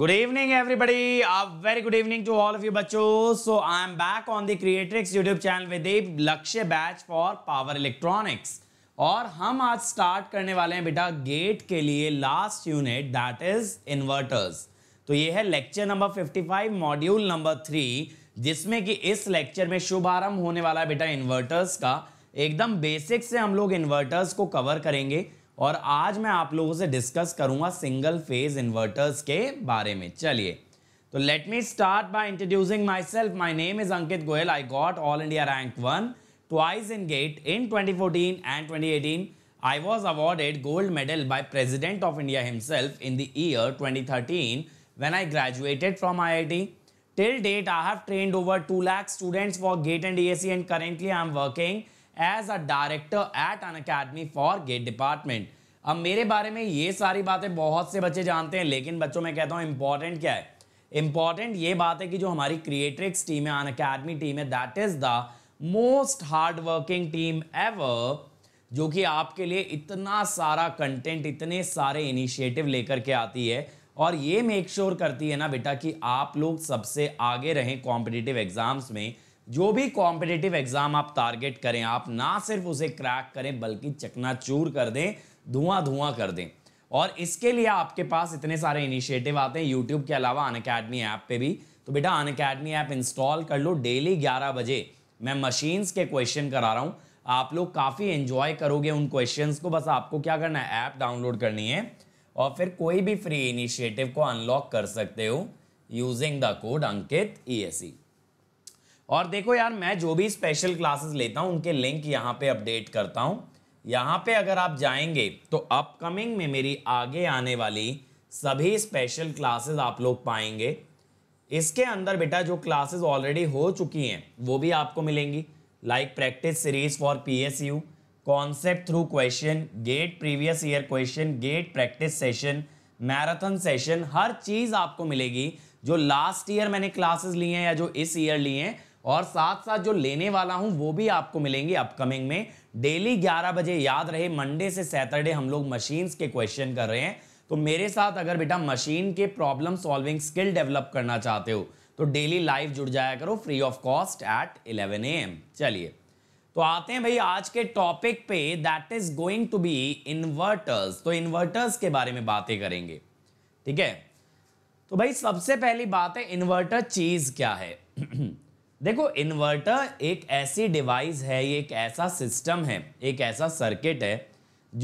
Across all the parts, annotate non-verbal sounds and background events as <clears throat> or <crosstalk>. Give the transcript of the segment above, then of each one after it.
Good evening everybody very good evening to all of you बच्चों so I am back on the Kreatryx YouTube channel with Lakshya batch for power electronics और हम आज start करने वाले हैं बेटा GATE के लिए last unit that is inverters तो ये है lecture number 55 module number three जिसमें कि इस लेक्चर में शुभारंभ होने वाला है बेटा इन्वर्टर्स का एकदम बेसिक से हम लोग इन्वर्टर्स को कवर करेंगे और आज मैं आप लोगों से डिस्कस करूंगा सिंगल फेज इन्वर्टर्स के बारे में चलिए तो let me start by introducing myself my name is Ankit Goyal I got all India rank one twice in GATE in 2014 and 2018 I was awarded gold medal by president of India himself in the year 2013 when I graduated from IIT till date I have trained over two lakh students for GATE and E and currently I am working as a director eight N Unacademy for GATE department अब मेरे बारे में ये सारी बातें बहुत से बच्चे जानते हैं लेकिन बच्चों में कहता हूँ इंपॉर्टेंट क्या है इंपॉर्टेंट ये बात है कि जो हमारी क्रिएट्रिक्स टीम है अन अकेडमी टीम है that is the most hard working team ever जो कि आपके लिए इतना सारा कंटेंट इतने सारे इनिशिएटिव लेकर के आती है और ये मेक श्योर sure करती है ना बेटा कि आप लोग सबसे आगे रहें कॉम्पिटिटिव एग्जाम्स में जो भी कॉम्पिटेटिव एग्जाम आप टारगेट करें आप ना सिर्फ उसे क्रैक करें बल्कि चकनाचूर कर दें धुआं धुआं कर दें और इसके लिए आपके पास इतने सारे इनिशिएटिव आते हैं यूट्यूब के अलावा अन अकेडमी ऐप पे भी तो बेटा अन अकेडमी ऐप इंस्टॉल कर लो डेली ग्यारह बजे मैं मशीन्स के क्वेश्चन करा रहा हूँ आप लोग काफ़ी एंजॉय करोगे उन क्वेश्चन को बस आपको क्या करना है ऐप डाउनलोड करनी है और फिर कोई भी फ्री इनिशिएटिव को अनलॉक कर सकते हो using the code Ankit E e और देखो यार मैं जो भी स्पेशल क्लासेस लेता हूँ उनके लिंक यहाँ पे अपडेट करता हूँ यहाँ पे अगर आप जाएंगे तो अपकमिंग में मेरी आगे आने वाली सभी स्पेशल क्लासेस आप लोग पाएंगे इसके अंदर बेटा जो क्लासेस ऑलरेडी हो चुकी हैं वो भी आपको मिलेंगी like practice series for PSU concept through question GATE previous year question GATE practice session marathon session हर चीज़ आपको मिलेगी जो लास्ट ईयर मैंने क्लासेस ली हैं या जो इस ईयर ली हैं और साथ साथ जो लेने वाला हूं वो भी आपको मिलेंगे अपकमिंग में डेली 11 बजे याद रहे मंडे से सैटरडे हम लोग मशीन्स के क्वेश्चन कर रहे हैं तो मेरे साथ अगर बेटा मशीन के प्रॉब्लम सॉल्विंग स्किल डेवलप करना चाहते हो तो डेली लाइव जुड़ जाया करो free of cost at 11 AM चलिए तो आते हैं भाई आज के टॉपिक पे that is going to be inverters तो इन्वर्टर्स के बारे में बातें करेंगे ठीक है तो भाई सबसे पहली बात है इन्वर्टर चीज क्या है <clears throat> देखो इन्वर्टर एक ऐसी डिवाइस है ये एक ऐसा सिस्टम है एक ऐसा सर्किट है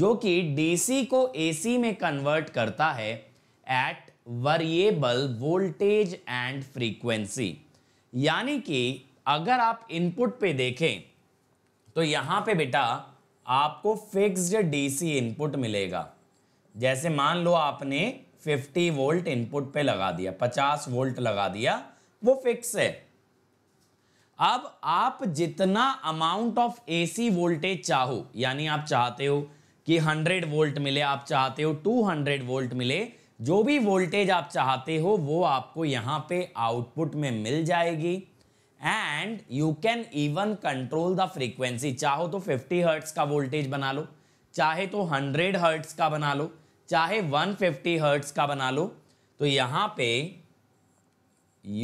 जो कि डीसी को एसी में कन्वर्ट करता है at variable voltage and frequency यानी कि अगर आप इनपुट पे देखें तो यहाँ पे बेटा आपको फिक्स्ड डीसी इनपुट मिलेगा जैसे मान लो आपने 50 वोल्ट इनपुट पे लगा दिया 50 वोल्ट लगा दिया वो फिक्स है अब आप जितना अमाउंट ऑफ एसी वोल्टेज चाहो यानी आप चाहते हो कि 100 वोल्ट मिले आप चाहते हो 200 वोल्ट मिले जो भी वोल्टेज आप चाहते हो वो आपको यहाँ पे आउटपुट में मिल जाएगी and you can even control the frequency चाहो तो 50 हर्ट्स का वोल्टेज बना लो चाहे तो 100 हर्ट्स का बना लो चाहे 150 हर्ट्स का बना लो तो यहाँ पे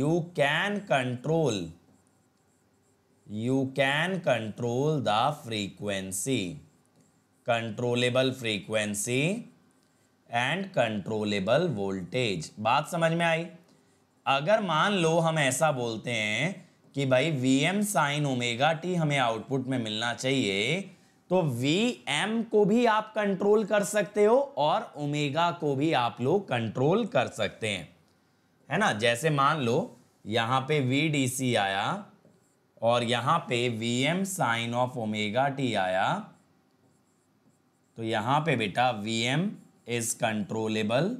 you can control you can control the frequency controllable frequency and controllable voltage बात समझ में आई अगर मान लो हम ऐसा बोलते हैं कि भाई V M sine omega T हमें आउटपुट में मिलना चाहिए तो वी एम को भी आप कंट्रोल कर सकते हो और ओमेगा को भी आप लोग कंट्रोल कर सकते हैं है ना जैसे मान लो यहाँ पे वी डी सी आया और यहां पे V M sine of omega T आया तो यहां पे बेटा V M is controllable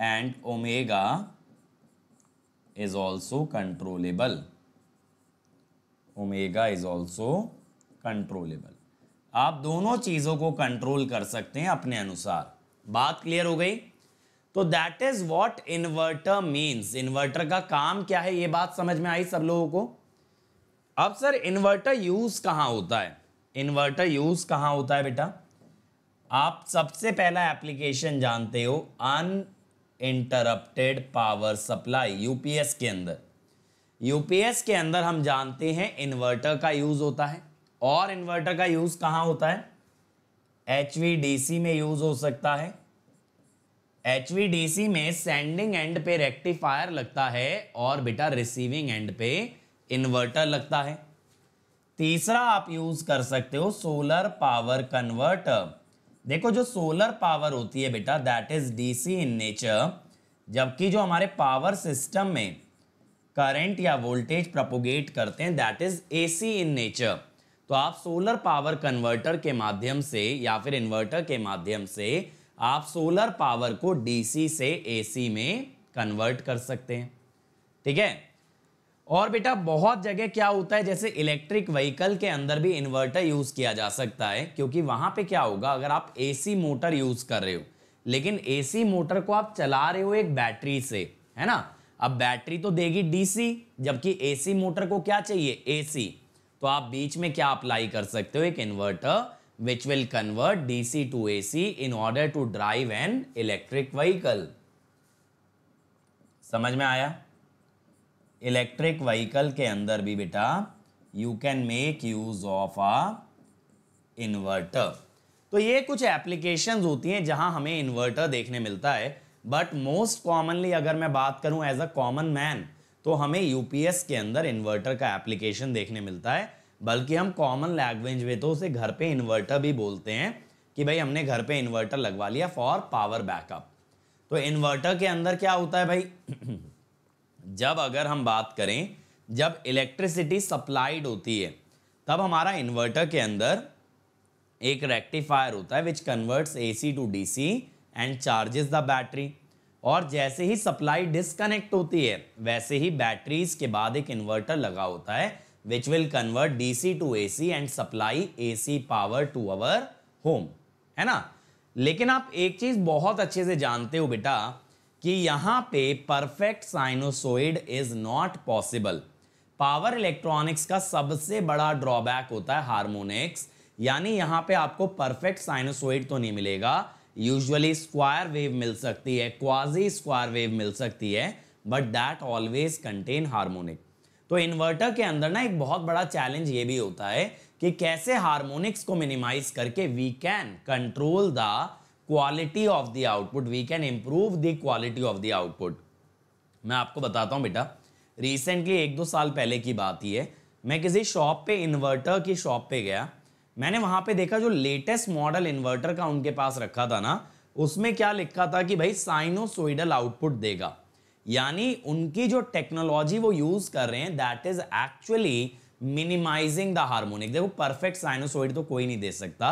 and omega is also controllable omega is also controllable आप दोनों चीज़ों को कंट्रोल कर सकते हैं अपने अनुसार बात क्लियर हो गई तो that is what inverter means inverter का काम क्या है ये बात समझ में आई सब लोगों को अब सर इन्वर्टर यूज कहाँ होता है इन्वर्टर यूज कहाँ होता है बेटा आप सबसे पहला एप्लीकेशन जानते हो uninterrupted power supply UPS के अंदर यूपीएस के अंदर हम जानते हैं इन्वर्टर का यूज होता है और इन्वर्टर का यूज कहाँ होता है एच में यूज हो सकता है एच में सेंडिंग एंड पे रेक्टिफायर लगता है और बेटा रिसीविंग एंड पे इन्वर्टर लगता है तीसरा आप यूज कर सकते हो सोलर पावर कन्वर्टर देखो जो सोलर पावर होती है बेटा that is DC in nature जबकि जो हमारे पावर सिस्टम में करंट या वोल्टेज प्रपोगेट करते हैं that is AC in nature तो आप सोलर पावर कन्वर्टर के माध्यम से या फिर इन्वर्टर के माध्यम से आप सोलर पावर को डीसी से एसी में कन्वर्ट कर सकते हैं ठीक है और बेटा बहुत जगह क्या होता है जैसे इलेक्ट्रिक व्हीकल के अंदर भी इन्वर्टर यूज किया जा सकता है क्योंकि वहां पे क्या होगा अगर आप एसी मोटर यूज कर रहे हो लेकिन एसी मोटर को आप चला रहे हो एक बैटरी से है ना अब बैटरी तो देगी डीसी जबकि एसी मोटर को क्या चाहिए एसी तो आप बीच में क्या अप्लाई कर सकते हो एक inverter which will convert DC to AC in order to drive an electric vehicle. समझ में आया इलेक्ट्रिक व्हीकल के अंदर भी बेटा you can make use of a inverter तो ये कुछ एप्लीकेशन होती हैं जहां हमें इन्वर्टर देखने मिलता है बट मोस्ट कॉमनली अगर मैं बात करूं एज अ कॉमन मैन तो हमें यूपीएस के अंदर इन्वर्टर का एप्लीकेशन देखने मिलता है बल्कि हम कॉमन लैंग्वेज में तो उसे घर पे इन्वर्टर भी बोलते हैं कि भाई हमने घर पे इन्वर्टर लगवा लिया फॉर पावर बैकअप तो इन्वर्टर के अंदर क्या होता है भाई <clears throat> जब अगर हम बात करें जब इलेक्ट्रिसिटी सप्लाइड होती है तब हमारा इन्वर्टर के अंदर एक रेक्टिफायर होता है which converts A to D and charges the battery और जैसे ही सप्लाई डिस्कनेक्ट होती है वैसे ही बैटरीज के बाद एक इन्वर्टर लगा होता है which will convert DC to AC and supply AC power to our home है ना लेकिन आप एक चीज बहुत अच्छे से जानते हो बेटा कि यहाँ पे perfect sinusoid is not possible power electronics का सबसे बड़ा ड्रॉबैक होता है हार्मोनिक्स यानी यहाँ पे आपको परफेक्ट साइनोसोइड तो नहीं मिलेगा यूजुअली स्क्वायर वेव मिल सकती है क्वाजी स्क्वायर वेव मिल सकती है but that always contain harmonic तो इन्वर्टर के अंदर ना एक बहुत बड़ा चैलेंज ये भी होता है कि कैसे हारमोनिक्स को मिनिमाइज करके we can control the quality of the output we can improve the quality of the output मैं आपको बताता हूँ बेटा रिसेंटली एक दो साल पहले की बात ही है मैं किसी शॉप पे इन्वर्टर की शॉप पे गया मैंने वहाँ पे देखा जो लेटेस्ट मॉडल इन्वर्टर का उनके पास रखा था ना उसमें क्या लिखा था कि भाई साइनोसोइडल आउटपुट देगा यानी उनकी जो टेक्नोलॉजी वो यूज कर रहे हैं that is actually minimizing the harmonic देखो परफेक्ट साइनोसोइड तो कोई नहीं दे सकता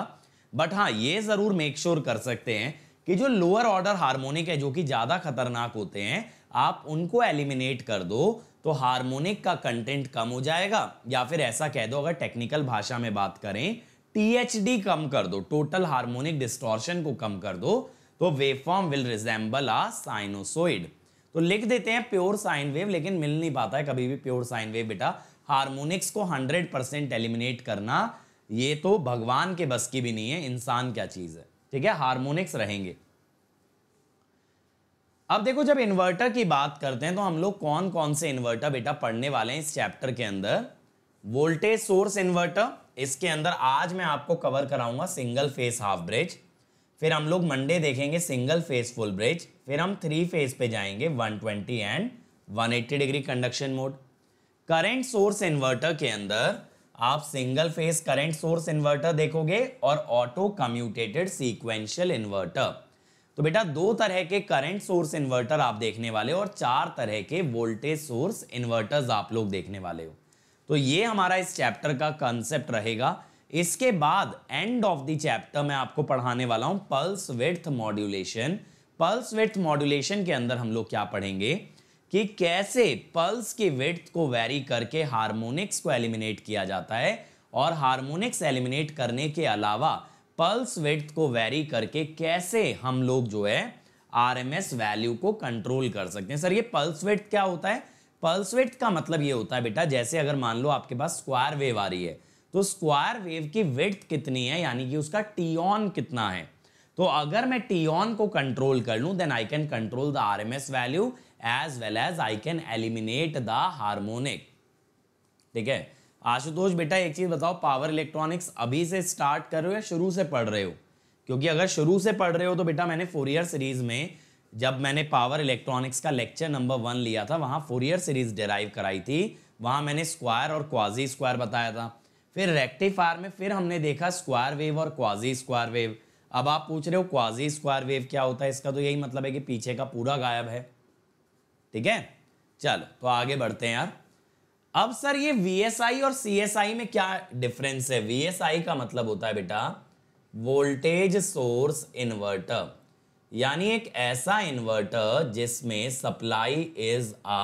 बट हाँ ये जरूर मेक श्योर sure कर सकते हैं कि जो लोअर ऑर्डर हार्मोनिक है जो कि ज्यादा खतरनाक होते हैं आप उनको एलिमिनेट कर दो तो हार्मोनिक का कंटेंट कम हो जाएगा या फिर ऐसा कह दो अगर टेक्निकल भाषा में बात करें टी कम कर दो टोटल हार्मोनिक डिस्टोर्शन को कम कर दो तो waveform will resemble a sinusoid तो लिख देते हैं प्योर साइन वेव लेकिन मिल नहीं पाता है कभी भी प्योर साइन वेव बेटा हारमोनिक्स को 100 परसेंट एलिमिनेट करना ये तो भगवान के बस की भी नहीं है इंसान क्या चीज है ठीक है हारमोनिक्स रहेंगे अब देखो जब इन्वर्टर की बात करते हैं तो हम लोग कौन कौन से इन्वर्टर बेटा पढ़ने वाले हैं इस चैप्टर के अंदर वोल्टेज सोर्स इन्वर्टर इसके अंदर आज मैं आपको कवर कराऊंगा सिंगल फेस हाफ ब्रिज फिर हम लोग मंडे देखेंगे सिंगल फेज फुल ब्रिज फिर हम थ्री फेज पे जाएंगे 120 and 180 degree conduction mode current source inverter के अंदर आप single phase current source inverter देखोगे और ऑटो कम्यूटेटेड सीक्वेंशियल इन्वर्टर तो बेटा दो तरह के करंट सोर्स इन्वर्टर आप देखने वाले हो और चार तरह के वोल्टेज सोर्स इन्वर्टर आप लोग देखने वाले हो तो ये हमारा इस चैप्टर का कंसेप्ट रहेगा इसके बाद एंड ऑफ द चैप्टर मैं आपको पढ़ाने वाला हूं pulse width modulation pulse width modulation के अंदर हम लोग क्या पढ़ेंगे कि कैसे पल्स की विथ को वेरी करके हार्मोनिक्स को एलिमिनेट किया जाता है और हार्मोनिक्स एलिमिनेट करने के अलावा पल्स विथ को वेरी करके कैसे हम लोग जो है आर वैल्यू को कंट्रोल कर सकते हैं सर ये पल्स विथ क्या होता है पल्स विथ का मतलब ये होता है बेटा जैसे अगर मान लो आपके पास स्क्वायर वेव आ रही है तो स्क्वायर वेव की विथ कितनी है यानी कि उसका टी ऑन कितना है तो अगर मैं टी ऑन को कंट्रोल कर लूं then I can control the R M S value as well as I can eliminate the harmonic ठीक है आशुतोष बेटा एक चीज़ बताओ पावर इलेक्ट्रॉनिक्स अभी से स्टार्ट कर रहे हो या शुरू से पढ़ रहे हो क्योंकि अगर शुरू से पढ़ रहे हो तो बेटा मैंने फोर ईयर सीरीज में जब मैंने पावर इलेक्ट्रॉनिक्स का लेक्चर नंबर वन लिया था वहाँ ईयर सीरीज डिराइव कराई थी वहाँ मैंने स्क्वायर और क्वाजी स्क्वायर बताया था फिर रेक्टिफायर में फिर हमने देखा स्क्वायर वेव और क्वाजी स्क्वायर वेव अब आप पूछ रहे हो क्वाजी स्क्वायर वेव क्या होता है इसका तो यही मतलब है कि पीछे का पूरा गायब है ठीक है चलो तो आगे बढ़ते हैं यार अब सर ये वीएसआई और सीएसआई में क्या डिफरेंस है वीएसआई का मतलब होता है बेटा वोल्टेज सोर्स इन्वर्टर यानी एक ऐसा इन्वर्टर जिसमें supply is a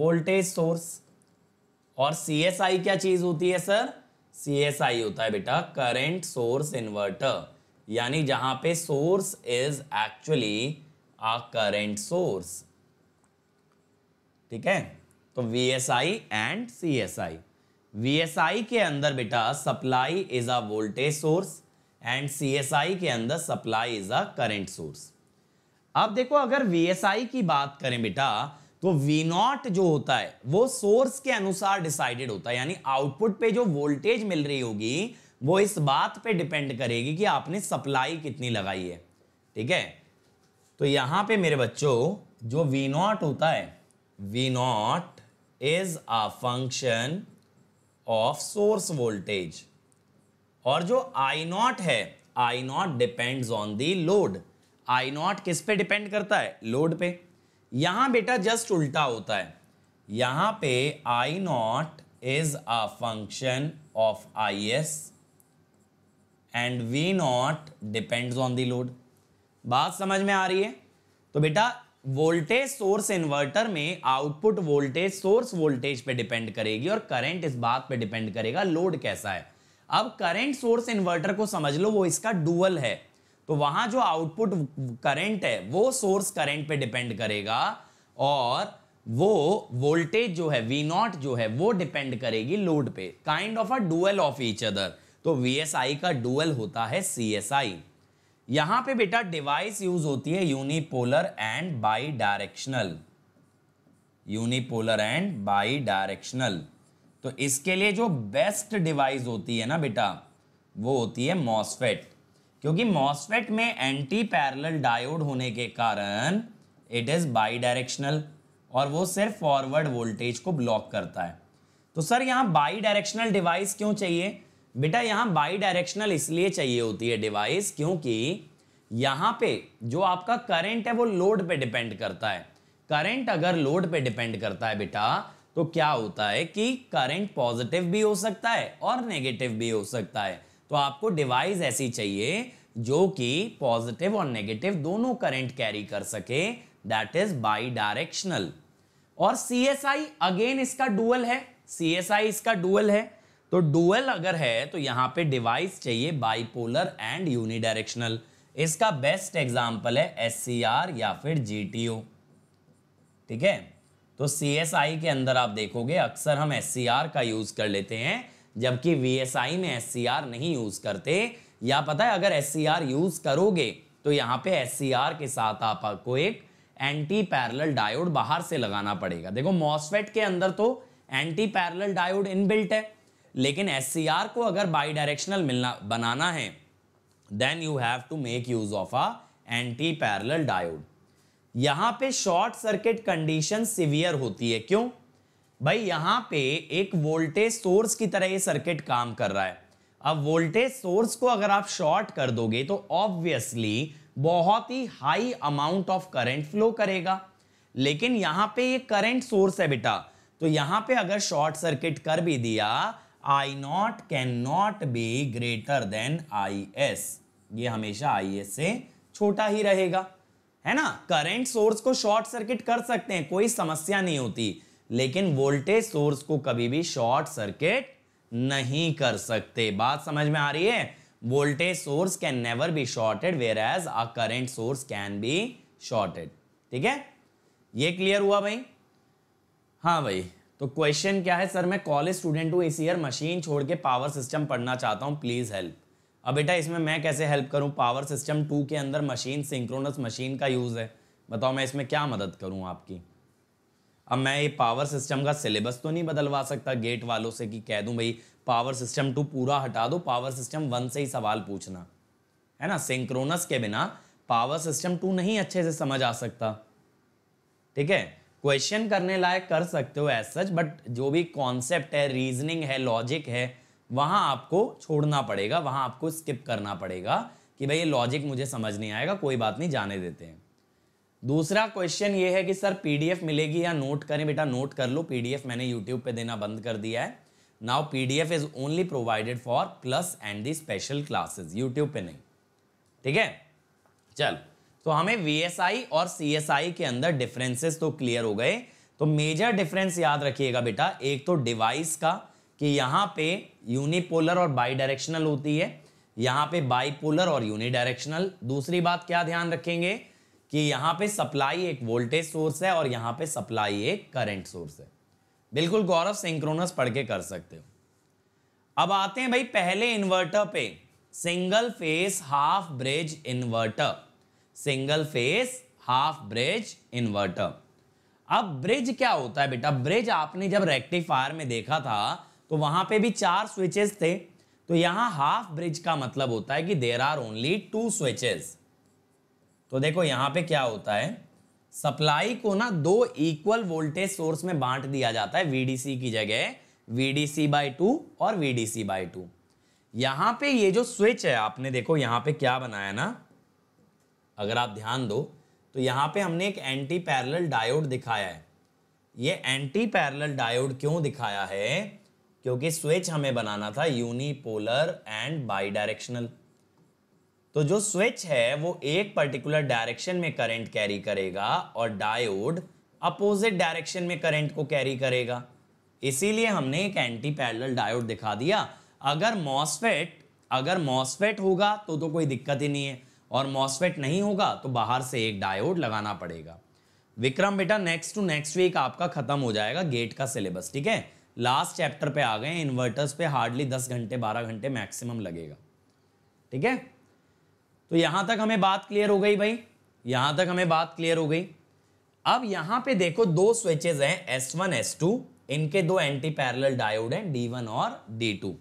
voltage source और सी एस आई क्या चीज होती है सर सी एस आई होता है बेटा करेंट सोर्स इन्वर्टर यानी जहां पे source is actually a current source ठीक है तो V S I and C S I V S I के अंदर बेटा supply is a voltage source and C S I के अंदर supply is a current source अब देखो अगर वी एस आई की बात करें बेटा तो वी नॉट जो होता है वो सोर्स के अनुसार डिसाइडेड होता है यानी आउटपुट पे जो वोल्टेज मिल रही होगी वो इस बात पे डिपेंड करेगी कि आपने सप्लाई कितनी लगाई है ठीक है तो यहां पे मेरे बच्चों जो वी नॉट होता है V not is a function of source voltage और जो आई नॉट है I not depends on the load I not किस पे डिपेंड करता है लोड पे यहां बेटा जस्ट उल्टा होता है यहां पे I not is a function of I S and V not depends on the load बात समझ में आ रही है तो बेटा वोल्टेज सोर्स इन्वर्टर में आउटपुट वोल्टेज सोर्स वोल्टेज पे डिपेंड करेगी और करंट इस बात पे डिपेंड करेगा लोड कैसा है अब करंट सोर्स इन्वर्टर को समझ लो वो इसका डुअल है तो वहां जो आउटपुट करंट है वो सोर्स करंट पे डिपेंड करेगा और वो वोल्टेज जो है वी नॉट जो है वो डिपेंड करेगी लोड पे kind of a dual of each other तो वी का डुअल होता है सी एस आई यहां पे बेटा डिवाइस यूज होती है unipolar and bidirectional unipolar and bidirectional तो इसके लिए जो बेस्ट डिवाइस होती है ना बेटा वो होती है मॉसफेट क्योंकि मॉसफेट में एंटी पैरल डायोड होने के कारण इट इज़ बाई डायरेक्शनल और वो सिर्फ फॉरवर्ड वोल्टेज को ब्लॉक करता है तो सर यहाँ बाई डायरेक्शनल डिवाइस क्यों चाहिए बेटा यहाँ बाई डायरेक्शनल इसलिए चाहिए होती है डिवाइस क्योंकि यहाँ पे जो आपका करंट है वो लोड पे डिपेंड करता है करंट अगर लोड पे डिपेंड करता है बेटा तो क्या होता है कि करंट पॉजिटिव भी हो सकता है और नेगेटिव भी हो सकता है तो आपको डिवाइस ऐसी चाहिए जो कि पॉजिटिव और नेगेटिव दोनों करंट कैरी कर सके दैट इज बाई डायरेक्शनल और सी एस आई अगेन इसका डुअल है सी एस आई इसका डुअल है तो डुअल अगर है तो यहां पे डिवाइस चाहिए बाईपोलर एंड यूनिडायरेक्शनल इसका बेस्ट एग्जाम्पल है एस या फिर जी ठीक है तो सी के अंदर आप देखोगे अक्सर हम एस का यूज कर लेते हैं जबकि वी में एस नहीं यूज करते या पता है अगर एस यूज करोगे तो यहाँ पे एस के साथ आपको एक एंटी पैरल डायोड बाहर से लगाना पड़ेगा देखो मॉसफेट के अंदर तो एंटी पैरल डायोड इनबिल्ट है लेकिन एस को अगर बाई डायरेक्शनल मिलना बनाना है then you have to make use of a anti parallel diode यहां पे शॉर्ट सर्किट कंडीशन सिवियर होती है क्यों भाई यहाँ पे एक वोल्टेज सोर्स की तरह ये सर्किट काम कर रहा है अब वोल्टेज सोर्स को अगर आप शॉर्ट कर दोगे तो ऑब्वियसली बहुत ही high amount of current flow करेगा लेकिन यहाँ पे ये करंट सोर्स है बेटा तो यहाँ पे अगर शॉर्ट सर्किट कर भी दिया I not can not be greater than I S ये हमेशा आई एस से छोटा ही रहेगा है ना करंट सोर्स को शॉर्ट सर्किट कर सकते हैं कोई समस्या नहीं होती लेकिन वोल्टेज सोर्स को कभी भी शॉर्ट सर्किट नहीं कर सकते बात समझ में आ रही है voltage source can never be shorted where as a current source can be shorted ठीक है ये क्लियर हुआ भाई हाँ भाई तो क्वेश्चन क्या है सर मैं कॉलेज स्टूडेंट हूँ इस ईयर मशीन छोड़ के पावर सिस्टम पढ़ना चाहता हूँ प्लीज़ हेल्प अब बेटा इसमें मैं कैसे हेल्प करूँ पावर सिस्टम टू के अंदर मशीन सिंक्रोनस मशीन का यूज़ है बताओ मैं इसमें क्या मदद करूँ आपकी अब मैं ये पावर सिस्टम का सिलेबस तो नहीं बदलवा सकता गेट वालों से कि कह दूं भाई पावर सिस्टम टू पूरा हटा दो पावर सिस्टम वन से ही सवाल पूछना है ना सिंक्रोनस के बिना पावर सिस्टम टू नहीं अच्छे से समझ आ सकता ठीक है क्वेश्चन करने लायक कर सकते हो एज सच बट जो भी कॉन्सेप्ट है रीजनिंग है लॉजिक है वहाँ आपको छोड़ना पड़ेगा वहाँ आपको स्किप करना पड़ेगा कि भाई ये लॉजिक मुझे समझ नहीं आएगा कोई बात नहीं जाने देते हैं दूसरा क्वेश्चन ये है कि सर पीडीएफ मिलेगी या नोट करें बेटा नोट कर लो पीडीएफ मैंने यूट्यूब पे देना बंद कर दिया है now PDF is only provided for plus and the special classes YouTube पे नहीं ठीक है चल तो हमें वीएसआई और सीएसआई के अंदर डिफरेंसेस तो क्लियर हो गए तो मेजर डिफरेंस याद रखिएगा बेटा एक तो डिवाइस का कि यहाँ पे यूनिपोलर और बाई डायरेक्शनल होती है यहाँ पे बाईपोलर और यूनिडायरेक्शनल दूसरी बात क्या ध्यान रखेंगे कि यहाँ पे सप्लाई एक वोल्टेज सोर्स है और यहाँ पे सप्लाई एक करंट सोर्स है बिल्कुल गौरव सिंक्रोनस पढ़ के कर सकते हो अब आते हैं भाई पहले इन्वर्टर पे single phase half bridge inverter single phase half bridge inverter अब ब्रिज क्या होता है बेटा ब्रिज आपने जब रेक्टिफायर में देखा था तो वहां पे भी चार स्विचेस थे तो यहां हाफ ब्रिज का मतलब होता है कि there are only two switches तो देखो यहाँ पे क्या होता है सप्लाई को ना दो इक्वल वोल्टेज सोर्स में बांट दिया जाता है वीडीसी की जगह वीडीसी बाई टू और वीडीसी बाई टू यहां पे ये जो स्विच है आपने देखो यहां पे क्या बनाया ना अगर आप ध्यान दो तो यहां पे हमने एक एंटी पैरेलल डायोड दिखाया है ये एंटी पैरेलल डायोड क्यों दिखाया है क्योंकि स्विच हमें बनाना था यूनिपोलर एंड बाई डायरेक्शनल तो जो स्विच है वो एक पर्टिकुलर डायरेक्शन में करंट कैरी करेगा और डायोड अपोजिट डायरेक्शन में करंट को कैरी करेगा इसीलिए हमने एक एंटी पैरल डायोड दिखा दिया अगर मॉसफेट अगर मॉसफेट होगा तो तो कोई दिक्कत ही नहीं है और मॉसफेट नहीं होगा तो बाहर से एक डायोड लगाना पड़ेगा विक्रम बेटा नेक्स्ट टू नेक्स्ट वीक आपका खत्म हो जाएगा गेट का सिलेबस ठीक है लास्ट चैप्टर पे आ गए इन्वर्टर्स पे हार्डली दस घंटे बारह घंटे मैक्सिमम लगेगा ठीक है तो यहां तक हमें बात क्लियर हो गई भाई यहां तक हमें बात क्लियर हो गई अब यहां पे देखो दो स्विचेज हैं S1, S2 इनके दो एंटी पैरल डायोड हैं D1 और D2 टू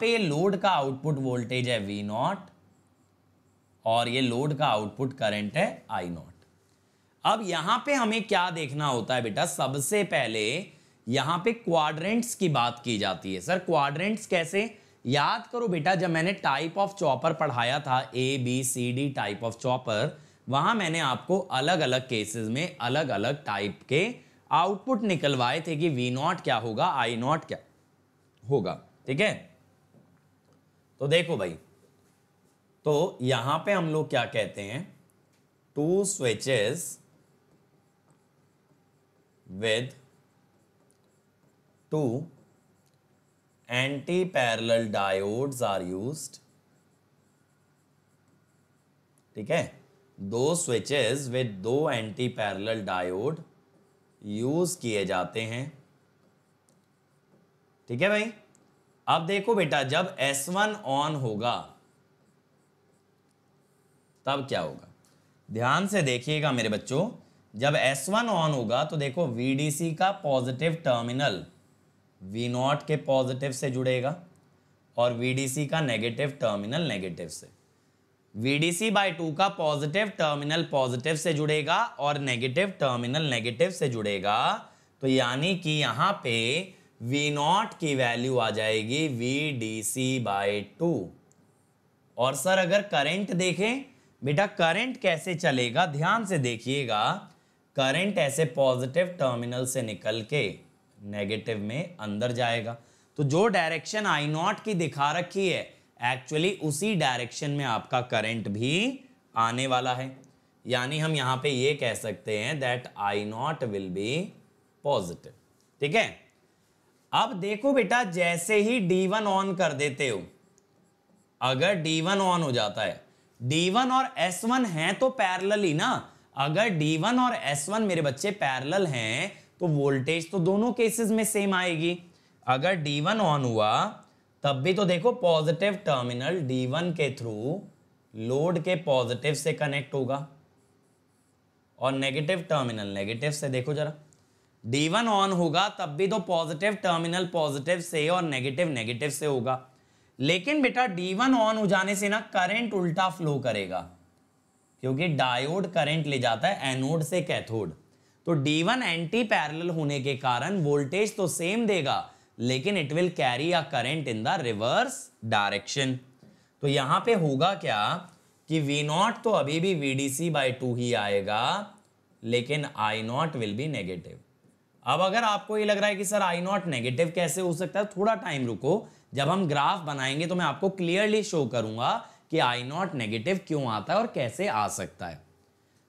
पे ये लोड का आउटपुट वोल्टेज है V0 नॉट और ये लोड का आउटपुट करंट है I0 नॉट अब यहां पे हमें क्या देखना होता है बेटा सबसे पहले यहां पे क्वाड्रेंट्स की बात की जाती है सर क्वाड्रेंट्स कैसे याद करो बेटा जब मैंने टाइप ऑफ चॉपर पढ़ाया था A B C D type of chopper वहां मैंने आपको अलग अलग केसेस में अलग अलग टाइप के आउटपुट निकलवाए थे कि वी नॉट क्या होगा आई नॉट क्या होगा ठीक है तो देखो भाई तो यहां पे हम लोग क्या कहते हैं two switches with two anti-parallel diodes are used ठीक है दो स्विचेस विद दो एंटी पैरल डायोड यूज किए जाते हैं ठीक है भाई अब देखो बेटा जब S1 ऑन होगा तब क्या होगा ध्यान से देखिएगा मेरे बच्चों जब S1 ऑन होगा तो देखो VDC का पॉजिटिव टर्मिनल वी नॉट के पॉजिटिव से जुड़ेगा और सी का नेगेटिव टर्मिनल नेगेटिव से V D C by two का पॉजिटिव टर्मिनल पॉजिटिव से जुड़ेगा और नेगेटिव टर्मिनल नेगेटिव से जुड़ेगा तो यानी कि यहाँ पे वी नॉट की वैल्यू आ जाएगी V D C by two और सर अगर करंट देखें बेटा करंट कैसे चलेगा ध्यान से देखिएगा करंट ऐसे पॉजिटिव टर्मिनल से निकल के नेगेटिव में अंदर जाएगा तो जो डायरेक्शन आई नॉट की दिखा रखी है एक्चुअली उसी डायरेक्शन में आपका करंट भी आने वाला है यानी हम यहां पे ये कह सकते हैं that I not will be positive ठीक है अब देखो बेटा जैसे ही D1 ऑन कर देते हो अगर D1 ऑन हो जाता है D1 और S1 हैं तो पैरेलल ही ना अगर D1 और S1 मेरे बच्चे पैरेलल हैं तो वोल्टेज तो दोनों केसेस में सेम आएगी अगर D1 ऑन हुआ तब भी तो देखो पॉजिटिव टर्मिनल D1 के थ्रू लोड के पॉजिटिव से कनेक्ट होगा और नेगेटिव टर्मिनल नेगेटिव से देखो जरा D1 ऑन होगा तब भी तो पॉजिटिव टर्मिनल पॉजिटिव से और नेगेटिव नेगेटिव से होगा लेकिन बेटा D1 ऑन हो जाने से ना करंट उल्टा फ्लो करेगा क्योंकि डायोड करंट ले जाता है एनोड से कैथोड तो डी वन एंटी पैरल होने के कारण वोल्टेज तो सेम देगा लेकिन it will carry a current in the reverse direction तो यहां पे होगा क्या कि वी नॉट तो अभी भी VDC D C by two ही आएगा लेकिन I not will be negative अब अगर आपको ये लग रहा है कि सर आई नॉट नेगेटिव कैसे हो सकता है थोड़ा टाइम रुको जब हम ग्राफ बनाएंगे तो मैं आपको क्लियरली शो करूंगा कि आई नॉट नेगेटिव क्यों आता है और कैसे आ सकता है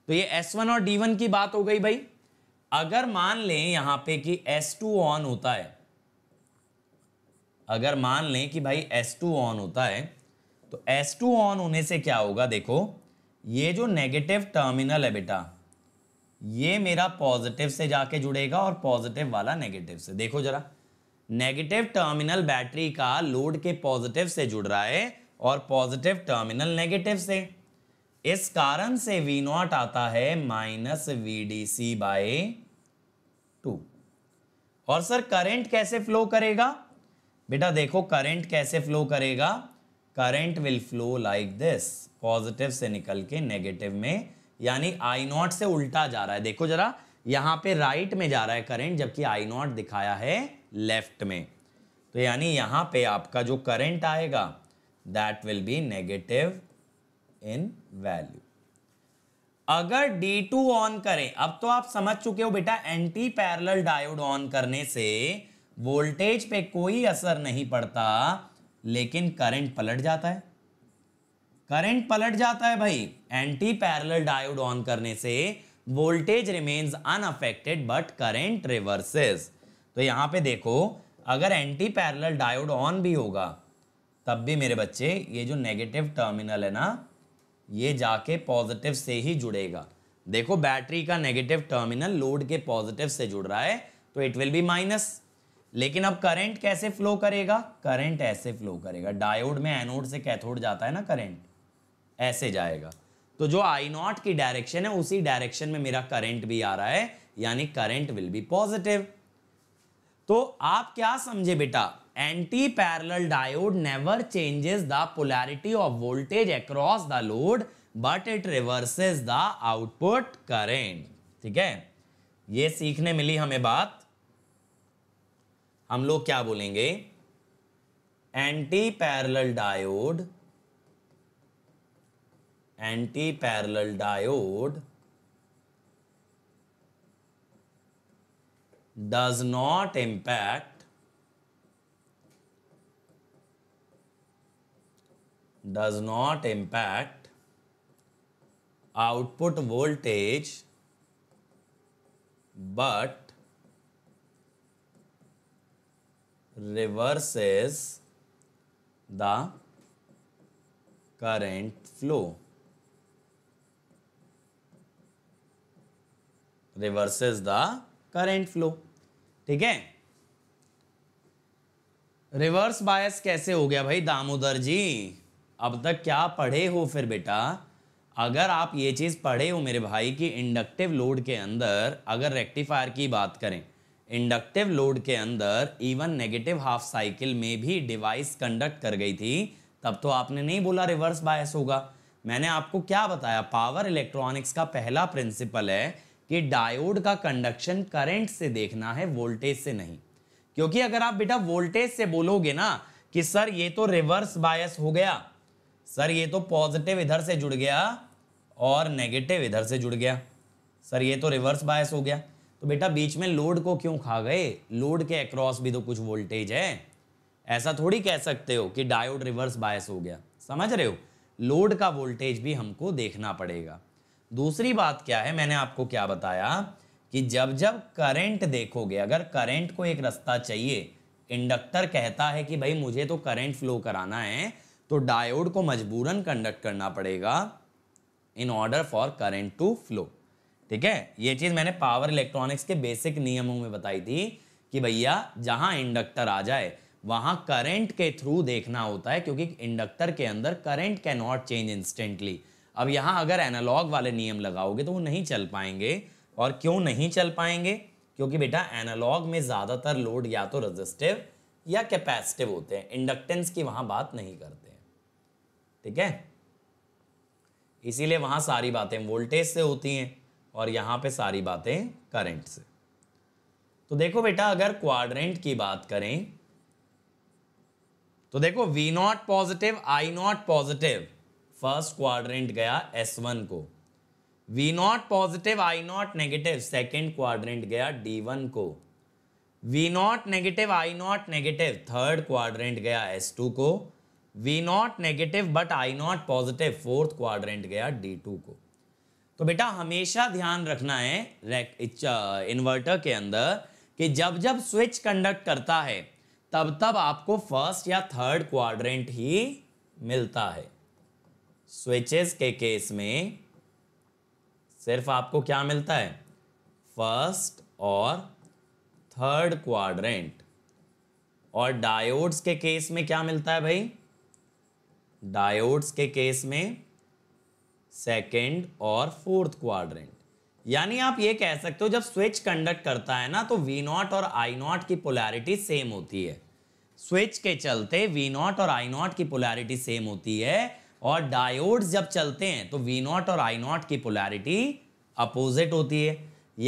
तो ये S1 और D1 की बात हो गई भाई अगर मान लें यहां पे कि S2 ऑन होता है अगर मान लें कि भाई S2 ऑन होता है तो S2 ऑन होने से क्या होगा देखो ये जो नेगेटिव टर्मिनल है बेटा ये मेरा पॉजिटिव से जाके जुड़ेगा और पॉजिटिव वाला नेगेटिव से देखो जरा नेगेटिव टर्मिनल बैटरी का लोड के पॉजिटिव से जुड़ रहा है और पॉजिटिव टर्मिनल नेगेटिव से इस कारण से वी नॉट आता है minus V D C by two और सर करंट कैसे फ्लो करेगा बेटा देखो करंट कैसे फ्लो करेगा current will flow like this positive से निकल के नेगेटिव में यानी आई नॉट से उल्टा जा रहा है देखो जरा यहाँ पे राइट में जा रहा है करंट जबकि आई नॉट दिखाया है लेफ्ट में तो यानी यहां पे आपका जो करंट आएगा that will be negative in value अगर D2 ऑन करें अब तो आप समझ चुके हो बेटा एंटी पैरेलल डायोड ऑन करने से वोल्टेज पे कोई असर नहीं पड़ता लेकिन करंट पलट जाता है करंट पलट जाता है भाई एंटी पैरेलल डायोड ऑन करने से voltage remains unaffected but current reverses तो यहां पे देखो अगर एंटी पैरेलल डायोड ऑन भी होगा तब भी मेरे बच्चे ये जो नेगेटिव टर्मिनल है ना ये जाके पॉजिटिव से ही जुड़ेगा देखो बैटरी का नेगेटिव टर्मिनल लोड के पॉजिटिव से जुड़ रहा है तो इट विल बी माइनस लेकिन अब करंट कैसे फ्लो करेगा करंट ऐसे फ्लो करेगा डायोड में एनोड से कैथोड जाता है ना करंट ऐसे जाएगा तो जो आई नॉट की डायरेक्शन है उसी डायरेक्शन में मेरा करंट भी आ रहा है यानी करंट विल बी पॉजिटिव तो आप क्या समझे बेटा anti parallel diode never changes the polarity of voltage across the load but it reverses the output current ठीक है ये सीखने मिली हमें बात हम लोग क्या बोलेंगे anti parallel diode anti parallel diode does not impact does not impact output voltage but reverses the current flow reverses the current flow ठीक है रिवर्स बायस कैसे हो गया भाई दामोदर जी अब तक क्या पढ़े हो फिर बेटा अगर आप ये चीज़ पढ़े हो मेरे भाई कि इंडक्टिव लोड के अंदर अगर रेक्टिफायर की बात करें इंडक्टिव लोड के अंदर इवन नेगेटिव हाफ साइकिल में भी डिवाइस कंडक्ट कर गई थी तब तो आपने नहीं बोला रिवर्स बायस होगा मैंने आपको क्या बताया पावर इलेक्ट्रॉनिक्स का पहला प्रिंसिपल है कि डायोड का कंडक्शन करंट से देखना है वोल्टेज से नहीं क्योंकि अगर आप बेटा वोल्टेज से बोलोगे ना कि सर ये तो रिवर्स बायस हो गया सर ये तो पॉजिटिव इधर से जुड़ गया और नेगेटिव इधर से जुड़ गया सर ये तो रिवर्स बायस हो गया तो बेटा बीच में लोड को क्यों खा गए लोड के अक्रॉस भी तो कुछ वोल्टेज है ऐसा थोड़ी कह सकते हो कि डायोड रिवर्स बायस हो गया समझ रहे हो लोड का वोल्टेज भी हमको देखना पड़ेगा दूसरी बात क्या है मैंने आपको क्या बताया कि जब जब करंट देखोगे अगर करंट को एक रास्ता चाहिए इंडक्टर कहता है कि भाई मुझे तो करंट फ्लो कराना है तो डायोड को मजबूरन कंडक्ट करना पड़ेगा in order for current to flow ठीक है ये चीज़ मैंने पावर इलेक्ट्रॉनिक्स के बेसिक नियमों में बताई थी कि भैया जहाँ इंडक्टर आ जाए वहाँ करंट के थ्रू देखना होता है क्योंकि इंडक्टर के अंदर current can not change instantly अब यहाँ अगर एनालॉग वाले नियम लगाओगे तो वो नहीं चल पाएंगे और क्यों नहीं चल पाएंगे क्योंकि बेटा एनालॉग में ज़्यादातर लोड या तो रजिस्टिव या कैपेसिटिव होते हैं इंडक्टेंस की वहाँ बात नहीं करते ठीक है इसीलिए वहां सारी बातें वोल्टेज से होती हैं और यहां पे सारी बातें करंट से तो देखो बेटा अगर क्वाड्रेंट की बात करें तो देखो V not positive I not positive first quadrant गया एस वन को V not positive I not negative second quadrant गया डी वन को V not negative I not negative third quadrant गया एस टू को V not negative but I not positive fourth quadrant गया D two को तो बेटा हमेशा ध्यान रखना है इन्वर्टर के अंदर कि जब जब स्विच कंडक्ट करता है तब तब आपको फर्स्ट या थर्ड क्वाड्रेंट ही मिलता है स्विचेस के केस में सिर्फ आपको क्या मिलता है फर्स्ट और थर्ड क्वाड्रेंट और डायोड्स के केस में क्या मिलता है भाई डायोड्स के केस में सेकेंड और फोर्थ क्वाड्रेंट यानी आप ये कह सकते हो जब स्विच कंडक्ट करता है ना तो वी नॉट और आई नॉट की पोलैरिटी सेम होती है स्विच के चलते वी नॉट और आई नॉट की पोलैरिटी सेम होती है और डायोड्स जब चलते हैं तो वी नॉट और आई नॉट की पोलैरिटी अपोजिट होती है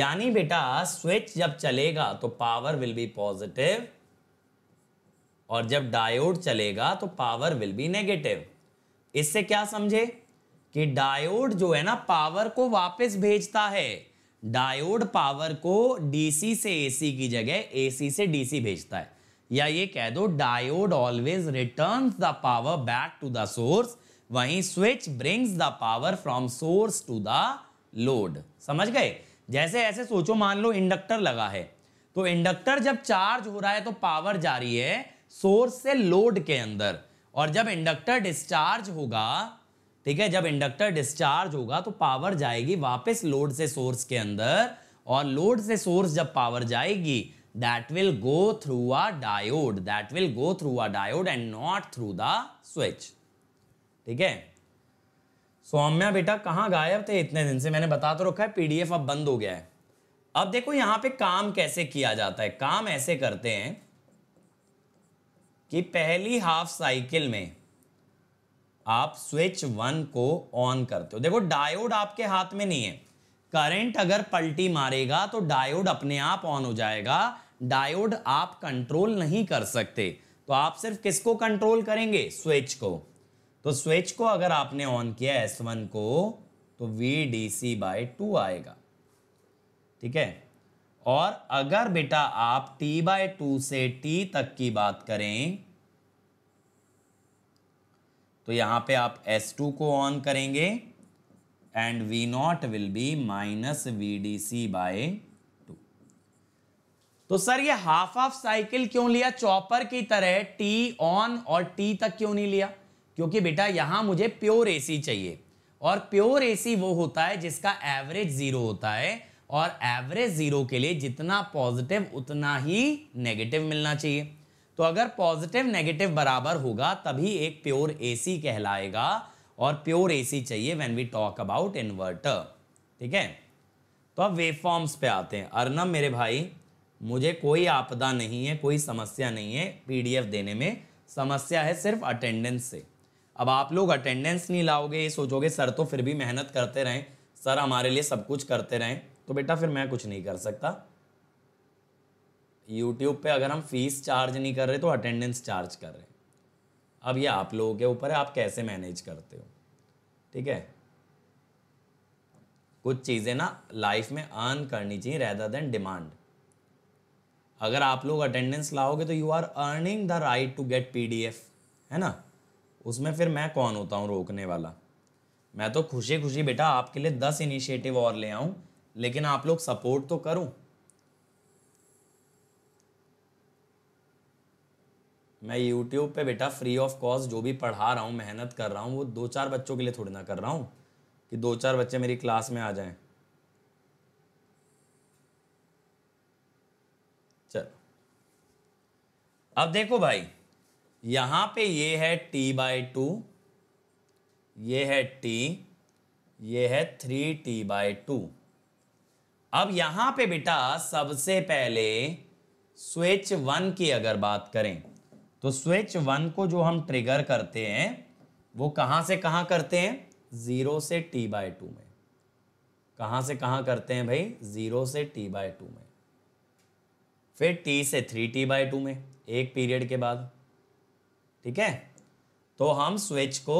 यानी बेटा स्विच जब चलेगा तो पावर विल बी पॉजिटिव और जब डायोड चलेगा तो पावर विल बी नेगेटिव इससे क्या समझे कि डायोड जो है ना पावर को वापस भेजता है डायोड पावर को डीसी से एसी की जगह एसी से डीसी भेजता है या ये कह दो diode always return the power back to the source वहीं switch brings the power from source to the load समझ गए जैसे ऐसे सोचो मान लो इंडक्टर लगा है तो इंडक्टर जब चार्ज हो रहा है तो पावर जा रही है सोर्स से लोड के अंदर और जब इंडक्टर डिस्चार्ज होगा ठीक है जब इंडक्टर डिस्चार्ज होगा तो पावर जाएगी वापस लोड से सोर्स के अंदर और लोड से सोर्स जब पावर जाएगी that will go through a diode that will go through a diode and not through the switch ठीक है सौम्या बेटा कहाँ गायब थे इतने दिन से मैंने बता तो रखा है पीडीएफ अब बंद हो गया है अब देखो यहाँ पे काम कैसे किया जाता है काम ऐसे करते हैं कि पहली हाफ साइकिल में आप स्विच वन को ऑन करते हो देखो डायोड आपके हाथ में नहीं है करंट अगर पलटी मारेगा तो डायोड अपने आप ऑन हो जाएगा डायोड आप कंट्रोल नहीं कर सकते तो आप सिर्फ किसको कंट्रोल करेंगे स्विच को तो स्विच को अगर आपने ऑन किया एस वन को तो V D C by two आएगा ठीक है और अगर बेटा आप t बाय टू से t तक की बात करें तो यहां पे आप S2 को ऑन करेंगे and V naught will be minus V D C by two तो सर ये हाफ ऑफ साइकिल क्यों लिया चॉपर की तरह टी ऑन और टी तक क्यों नहीं लिया क्योंकि बेटा यहां मुझे प्योर एसी चाहिए और प्योर एसी वो होता है जिसका एवरेज जीरो होता है और एवरेज जीरो के लिए जितना पॉजिटिव उतना ही नेगेटिव मिलना चाहिए तो अगर पॉजिटिव नेगेटिव बराबर होगा तभी एक प्योर एसी कहलाएगा और प्योर एसी चाहिए when we talk about inverter ठीक है तो अब वेवफॉर्म्स पे आते हैं अर्नब मेरे भाई मुझे कोई आपदा नहीं है कोई समस्या नहीं है पीडीएफ देने में समस्या है सिर्फ अटेंडेंस से अब आप लोग अटेंडेंस नहीं लाओगे ये सोचोगे सर तो फिर भी मेहनत करते रहें सर हमारे लिए सब कुछ करते रहें तो बेटा फिर मैं कुछ नहीं कर सकता यूट्यूब पे अगर हम फीस चार्ज नहीं कर रहे तो अटेंडेंस चार्ज कर रहे अब ये आप लोगों के ऊपर है आप कैसे मैनेज करते हो ठीक है कुछ चीज़ें ना लाइफ में अर्न करनी चाहिए रेदर देन डिमांड अगर आप लोग अटेंडेंस लाओगे तो you are earning the right to get P है ना उसमें फिर मैं कौन होता हूँ रोकने वाला मैं तो खुशी खुशी बेटा आपके लिए दस इनिशिएटिव और ले आऊँ लेकिन आप लोग सपोर्ट तो करो मैं यूट्यूब पे बेटा फ्री ऑफ कॉस्ट जो भी पढ़ा रहा हूँ मेहनत कर रहा हूँ वो दो चार बच्चों के लिए थोड़ी ना कर रहा हूँ कि दो चार बच्चे मेरी क्लास में आ जाएं चलो अब देखो भाई यहाँ पे ये है टी बाई टू ये है टी ये है थ्री टी बाई टू अब यहां पे बेटा सबसे पहले स्विच वन की अगर बात करें तो स्विच वन को जो हम ट्रिगर करते हैं वो कहां से कहां करते हैं जीरो से टी बाय टू में कहां से कहां करते हैं भाई जीरो से टी बाय टू में फिर टी से थ्री टी बाय टू में एक पीरियड के बाद ठीक है तो हम स्विच को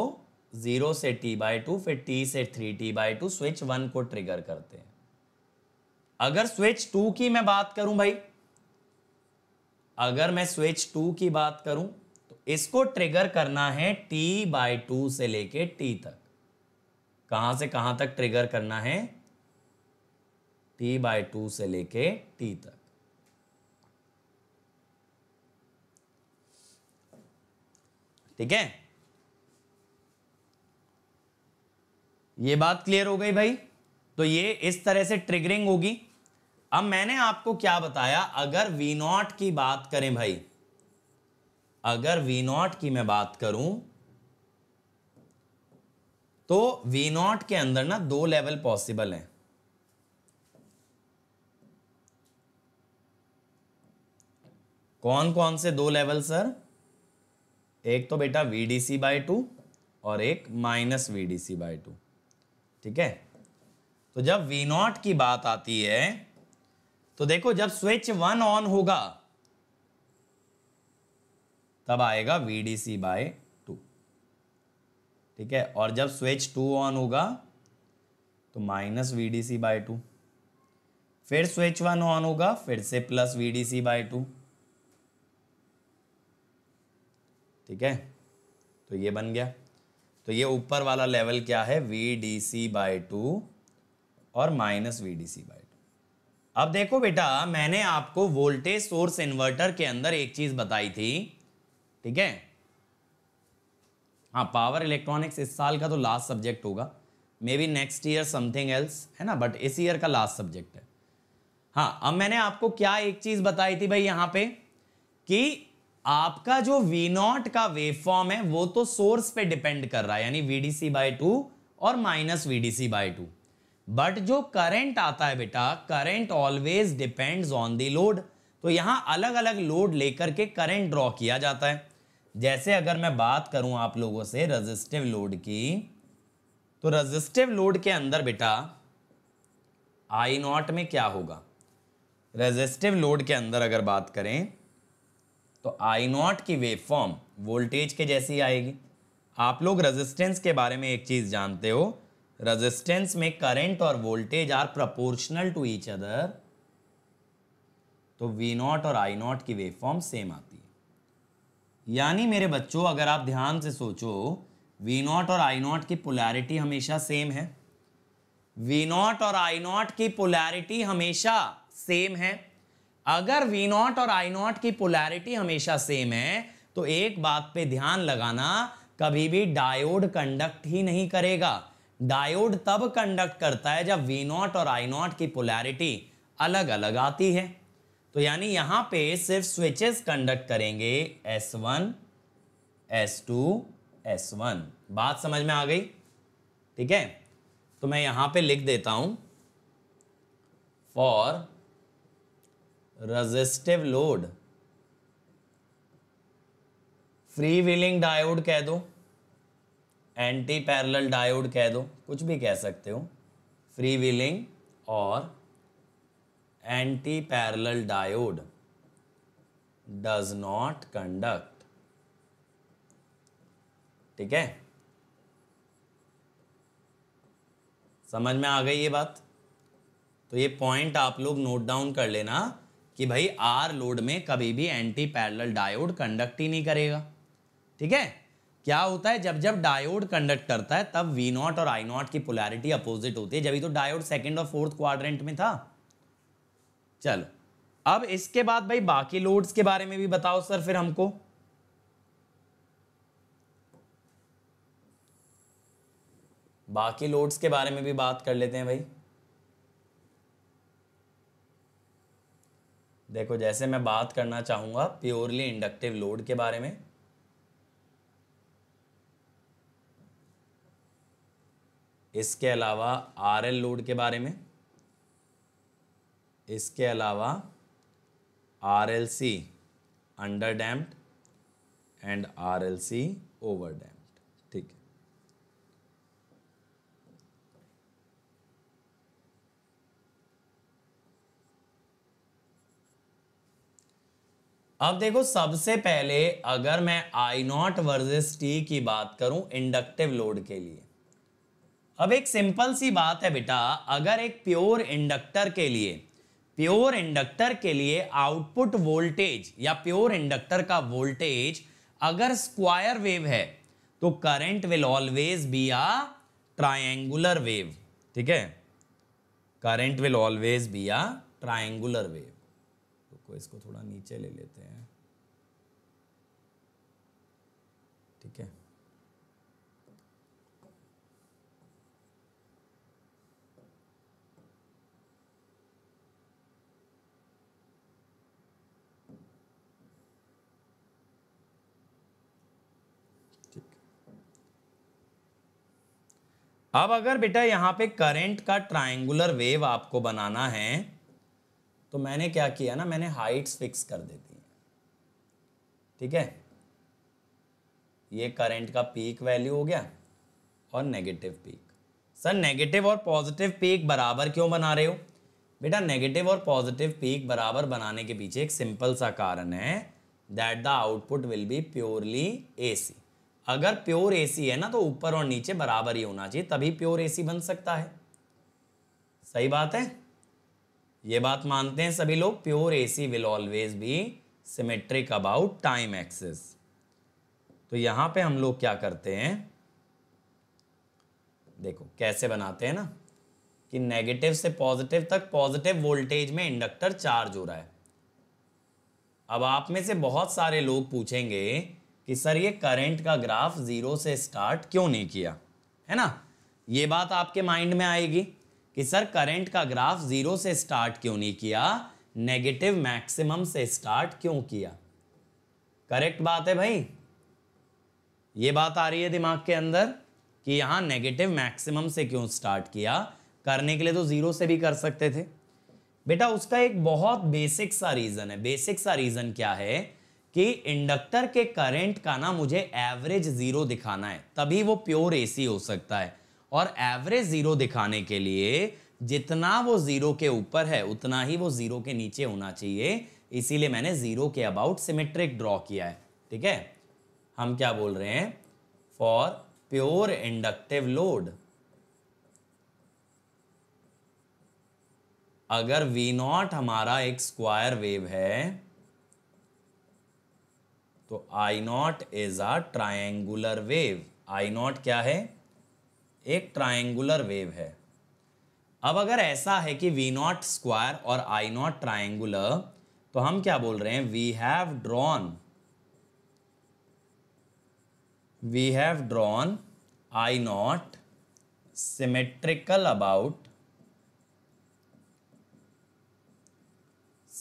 जीरो से टी बाय टू फिर टी से three T by two switch one को ट्रिगर करते हैं अगर स्विच टू की मैं बात करूं भाई अगर मैं स्विच टू की बात करूं तो इसको ट्रिगर करना है टी बाई टू से लेके टी तक कहां से कहां तक ट्रिगर करना है टी बाई टू से लेके टी तक ठीक है ये बात क्लियर हो गई भाई तो ये इस तरह से ट्रिगरिंग होगी अब मैंने आपको क्या बताया अगर वी नॉट की बात करें भाई अगर वी नॉट की मैं बात करूं तो वी नॉट के अंदर ना दो लेवल पॉसिबल हैं कौन कौन से दो लेवल सर एक तो बेटा V D C by two और एक minus V D C by two ठीक है तो जब वी नॉट की बात आती है तो देखो जब स्विच वन ऑन होगा तब आएगा वीडीसी बाय टू ठीक है और जब स्विच टू ऑन होगा तो minus V D C by two फिर स्विच वन ऑन होगा फिर से plus V D C by two ठीक है तो ये बन गया तो ये ऊपर वाला लेवल क्या है V D C by two और minus V D C by अब देखो बेटा मैंने आपको वोल्टेज सोर्स इन्वर्टर के अंदर एक चीज बताई थी ठीक है हाँ पावर इलेक्ट्रॉनिक्स इस साल का तो लास्ट सब्जेक्ट होगा maybe next year something else है ना बट इस ईयर का लास्ट सब्जेक्ट है हाँ अब मैंने आपको क्या एक चीज बताई थी भाई यहां पे कि आपका जो वी नॉट का वेव फॉर्म है वो तो सोर्स पे डिपेंड कर रहा है यानी V D C by two और minus V D C by two but जो करंट आता है बेटा current always depends on the load तो यहां अलग अलग लोड लेकर के करंट ड्रॉ किया जाता है जैसे अगर मैं बात करूं आप लोगों से रजिस्टिव लोड की तो रजिस्टिव लोड के अंदर बेटा आई नॉट में क्या होगा रजिस्टिव लोड के अंदर अगर बात करें तो आई नॉट की वेव फॉर्म वोल्टेज के जैसी आएगी आप लोग रेजिस्टेंस के बारे में एक चीज़ जानते हो रेजिस्टेंस में करंट और voltage are proportional to each other तो वी नॉट और आई नॉट की वेवफॉर्म सेम आती है यानी मेरे बच्चों अगर आप ध्यान से सोचो वी नॉट और आई नॉट की पोलैरिटी हमेशा सेम है वी नॉट और आई नॉट की पोलैरिटी हमेशा सेम है अगर वी नॉट और आई नॉट की पोलैरिटी हमेशा सेम है तो एक बात पे ध्यान लगाना कभी भी डायोड कंडक्ट ही नहीं करेगा डायोड तब कंडक्ट करता है जब वी नॉट और आई नॉट की पोलैरिटी अलग अलग आती है तो यानी यहाँ पे सिर्फ स्विचेस कंडक्ट करेंगे S one S two S one बात समझ में आ गई ठीक है तो मैं यहाँ पे लिख देता हूँ for resistive load free wheeling diode कह दो एंटी पैरेलल डायोड कह दो कुछ भी कह सकते हो फ्री व्हीलिंग और anti parallel diode does not conduct ठीक है समझ में आ गई ये बात तो ये पॉइंट आप लोग नोट डाउन कर लेना कि भाई आर लोड में कभी भी एंटी पैरेलल डायोड कंडक्ट ही नहीं करेगा ठीक है क्या होता है जब जब डायोड कंडक्ट करता है तब वी नॉट और आई नॉट की पोलैरिटी अपोजिट होती है जब तो डायोड सेकेंड और फोर्थ क्वाड्रेंट में था चलो अब इसके बाद भाई बाकी लोड्स के बारे में भी बताओ सर फिर हमको बाकी लोड्स के बारे में भी बात कर लेते हैं भाई देखो जैसे मैं बात करना चाहूंगा प्योरली इंडक्टिव लोड के बारे में इसके अलावा आर एल लोड के बारे में इसके अलावा R L C under damped and R L C over damped ठीक है अब देखो सबसे पहले अगर मैं आई नॉट वर्सेस टी की बात करूं इंडक्टिव लोड के लिए अब एक सिंपल सी बात है बेटा अगर एक प्योर इंडक्टर के लिए प्योर इंडक्टर के लिए आउटपुट वोल्टेज या प्योर इंडक्टर का वोल्टेज अगर स्क्वायर वेव है तो current will always be a triangular wave ठीक है current will always be a triangular wave तो इसको थोड़ा नीचे ले लेते हैं ठीक है अब अगर बेटा यहाँ पे करंट का ट्राइंगुलर वेव आपको बनाना है तो मैंने क्या किया ना मैंने हाइट्स फिक्स कर दी थी ठीक है ये करंट का पीक वैल्यू हो गया और नेगेटिव पीक सर नेगेटिव और पॉजिटिव पीक बराबर क्यों बना रहे हो बेटा नेगेटिव और पॉजिटिव पीक बराबर बनाने के पीछे एक सिंपल सा कारण है that the output will be purely AC अगर प्योर एसी है ना तो ऊपर और नीचे बराबर ही होना चाहिए तभी प्योर एसी बन सकता है सही बात है ये बात मानते हैं सभी लोग pure AC will always be symmetric about time axis तो यहां पे हम लोग क्या करते हैं देखो कैसे बनाते हैं ना कि नेगेटिव से पॉजिटिव तक पॉजिटिव वोल्टेज में इंडक्टर चार्ज हो रहा है अब आप में से बहुत सारे लोग पूछेंगे कि सर ये करंट का ग्राफ ज़ीरो से स्टार्ट क्यों नहीं किया है ना ये बात आपके माइंड में आएगी कि सर करंट का ग्राफ ज़ीरो से स्टार्ट क्यों नहीं किया नेगेटिव मैक्सिमम से स्टार्ट क्यों किया करेक्ट बात है भाई ये बात आ रही है दिमाग के अंदर कि यहां नेगेटिव मैक्सिमम से क्यों स्टार्ट किया करने के लिए तो ज़ीरो से भी कर सकते थे बेटा उसका एक बहुत बेसिक सा रीज़न है बेसिक सा रीज़न क्या है कि इंडक्टर के करंट का ना मुझे एवरेज जीरो दिखाना है तभी वो प्योर एसी हो सकता है और एवरेज जीरो दिखाने के लिए जितना वो जीरो के ऊपर है उतना ही वो जीरो के नीचे होना चाहिए इसीलिए मैंने जीरो के अबाउट सिमेट्रिक ड्रॉ किया है ठीक है हम क्या बोल रहे हैं फॉर प्योर इंडक्टिव लोड अगर वी नॉट हमारा एक स्क्वायर वेव है तो I not is a triangular wave I naught क्या है एक ट्राइंगुलर वेव है अब अगर ऐसा है कि वी नॉट स्क्वायर और आई नॉट ट्राइंगुलर तो हम क्या बोल रहे हैं we have drawn we have drawn I naught symmetrical about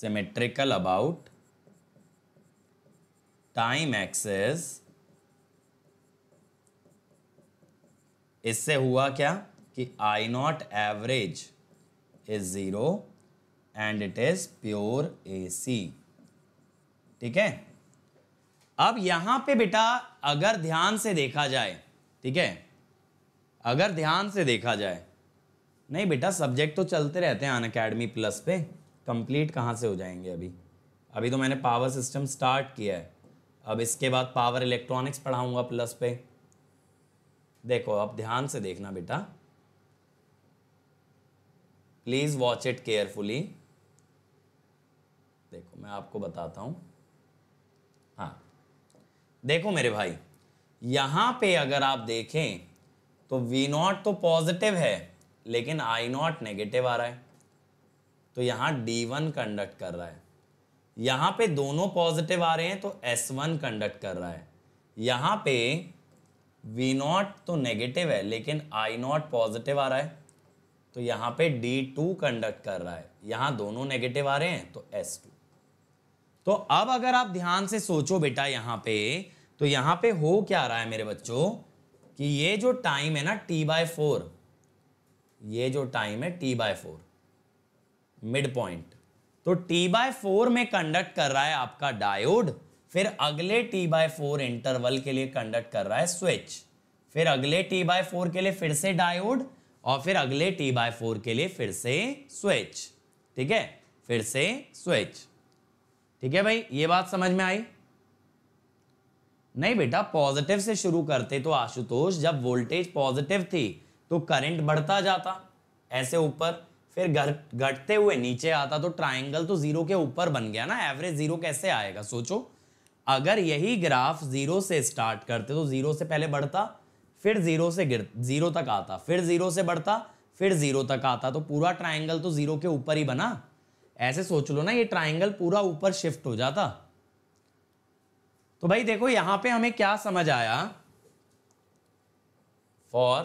symmetrical about time axis इससे हुआ क्या कि I naught average is zero and it is pure A C ठीक है अब यहां पे बेटा अगर ध्यान से देखा जाए ठीक है अगर ध्यान से देखा जाए नहीं बेटा सब्जेक्ट तो चलते रहते हैं अन अकेडमी प्लस पे कंप्लीट कहाँ से हो जाएंगे अभी अभी तो मैंने पावर सिस्टम स्टार्ट किया है अब इसके बाद पावर इलेक्ट्रॉनिक्स पढ़ाऊंगा प्लस पे देखो अब ध्यान से देखना बेटा प्लीज़ वॉच इट केयरफुली देखो मैं आपको बताता हूँ हाँ देखो मेरे भाई यहां पे अगर आप देखें तो वी नॉट तो पॉजिटिव है लेकिन आई नॉट नेगेटिव आ रहा है तो यहां डी वन कंडक्ट कर रहा है यहाँ पे दोनों पॉजिटिव आ रहे हैं तो एस वन कंडक्ट कर रहा है यहां पे वी नॉट तो नेगेटिव है लेकिन आई नॉट पॉजिटिव आ रहा है तो यहाँ पे डी टू कंडक्ट कर रहा है यहाँ दोनों नेगेटिव आ रहे हैं तो एस टू तो अब अगर आप ध्यान से सोचो बेटा यहाँ पे तो यहाँ पे हो क्या रहा है मेरे बच्चों कि ये जो टाइम है ना टी बाय फोर ये जो टाइम है T by four mid point तो टी बाय फोर में कंडक्ट कर रहा है आपका डायोड फिर अगले टी बाय फोर इंटरवल के लिए कंडक्ट कर रहा है स्विच फिर अगले टी बाय फोर के लिए फिर से डायोड और फिर अगले टी बाय फोर के लिए फिर से स्विच ठीक है फिर से स्विच ठीक है भाई ये बात समझ में आई नहीं बेटा पॉजिटिव से शुरू करते तो आशुतोष जब वोल्टेज पॉजिटिव थी तो करंट बढ़ता जाता ऐसे ऊपर फिर घर घटते हुए नीचे आता तो ट्राइंगल तो जीरो के ऊपर बन गया ना एवरेज जीरो कैसे आएगा सोचो अगर यही ग्राफ जीरो से स्टार्ट करते तो जीरो से पहले बढ़ता फिर जीरो से गिर जीरो तक आता फिर जीरो से बढ़ता फिर जीरो तक आता तो पूरा ट्राइंगल तो जीरो के ऊपर ही बना ऐसे सोच लो ना ये ट्राइंगल पूरा ऊपर शिफ्ट हो जाता तो भाई देखो यहां पे हमें क्या समझ आया for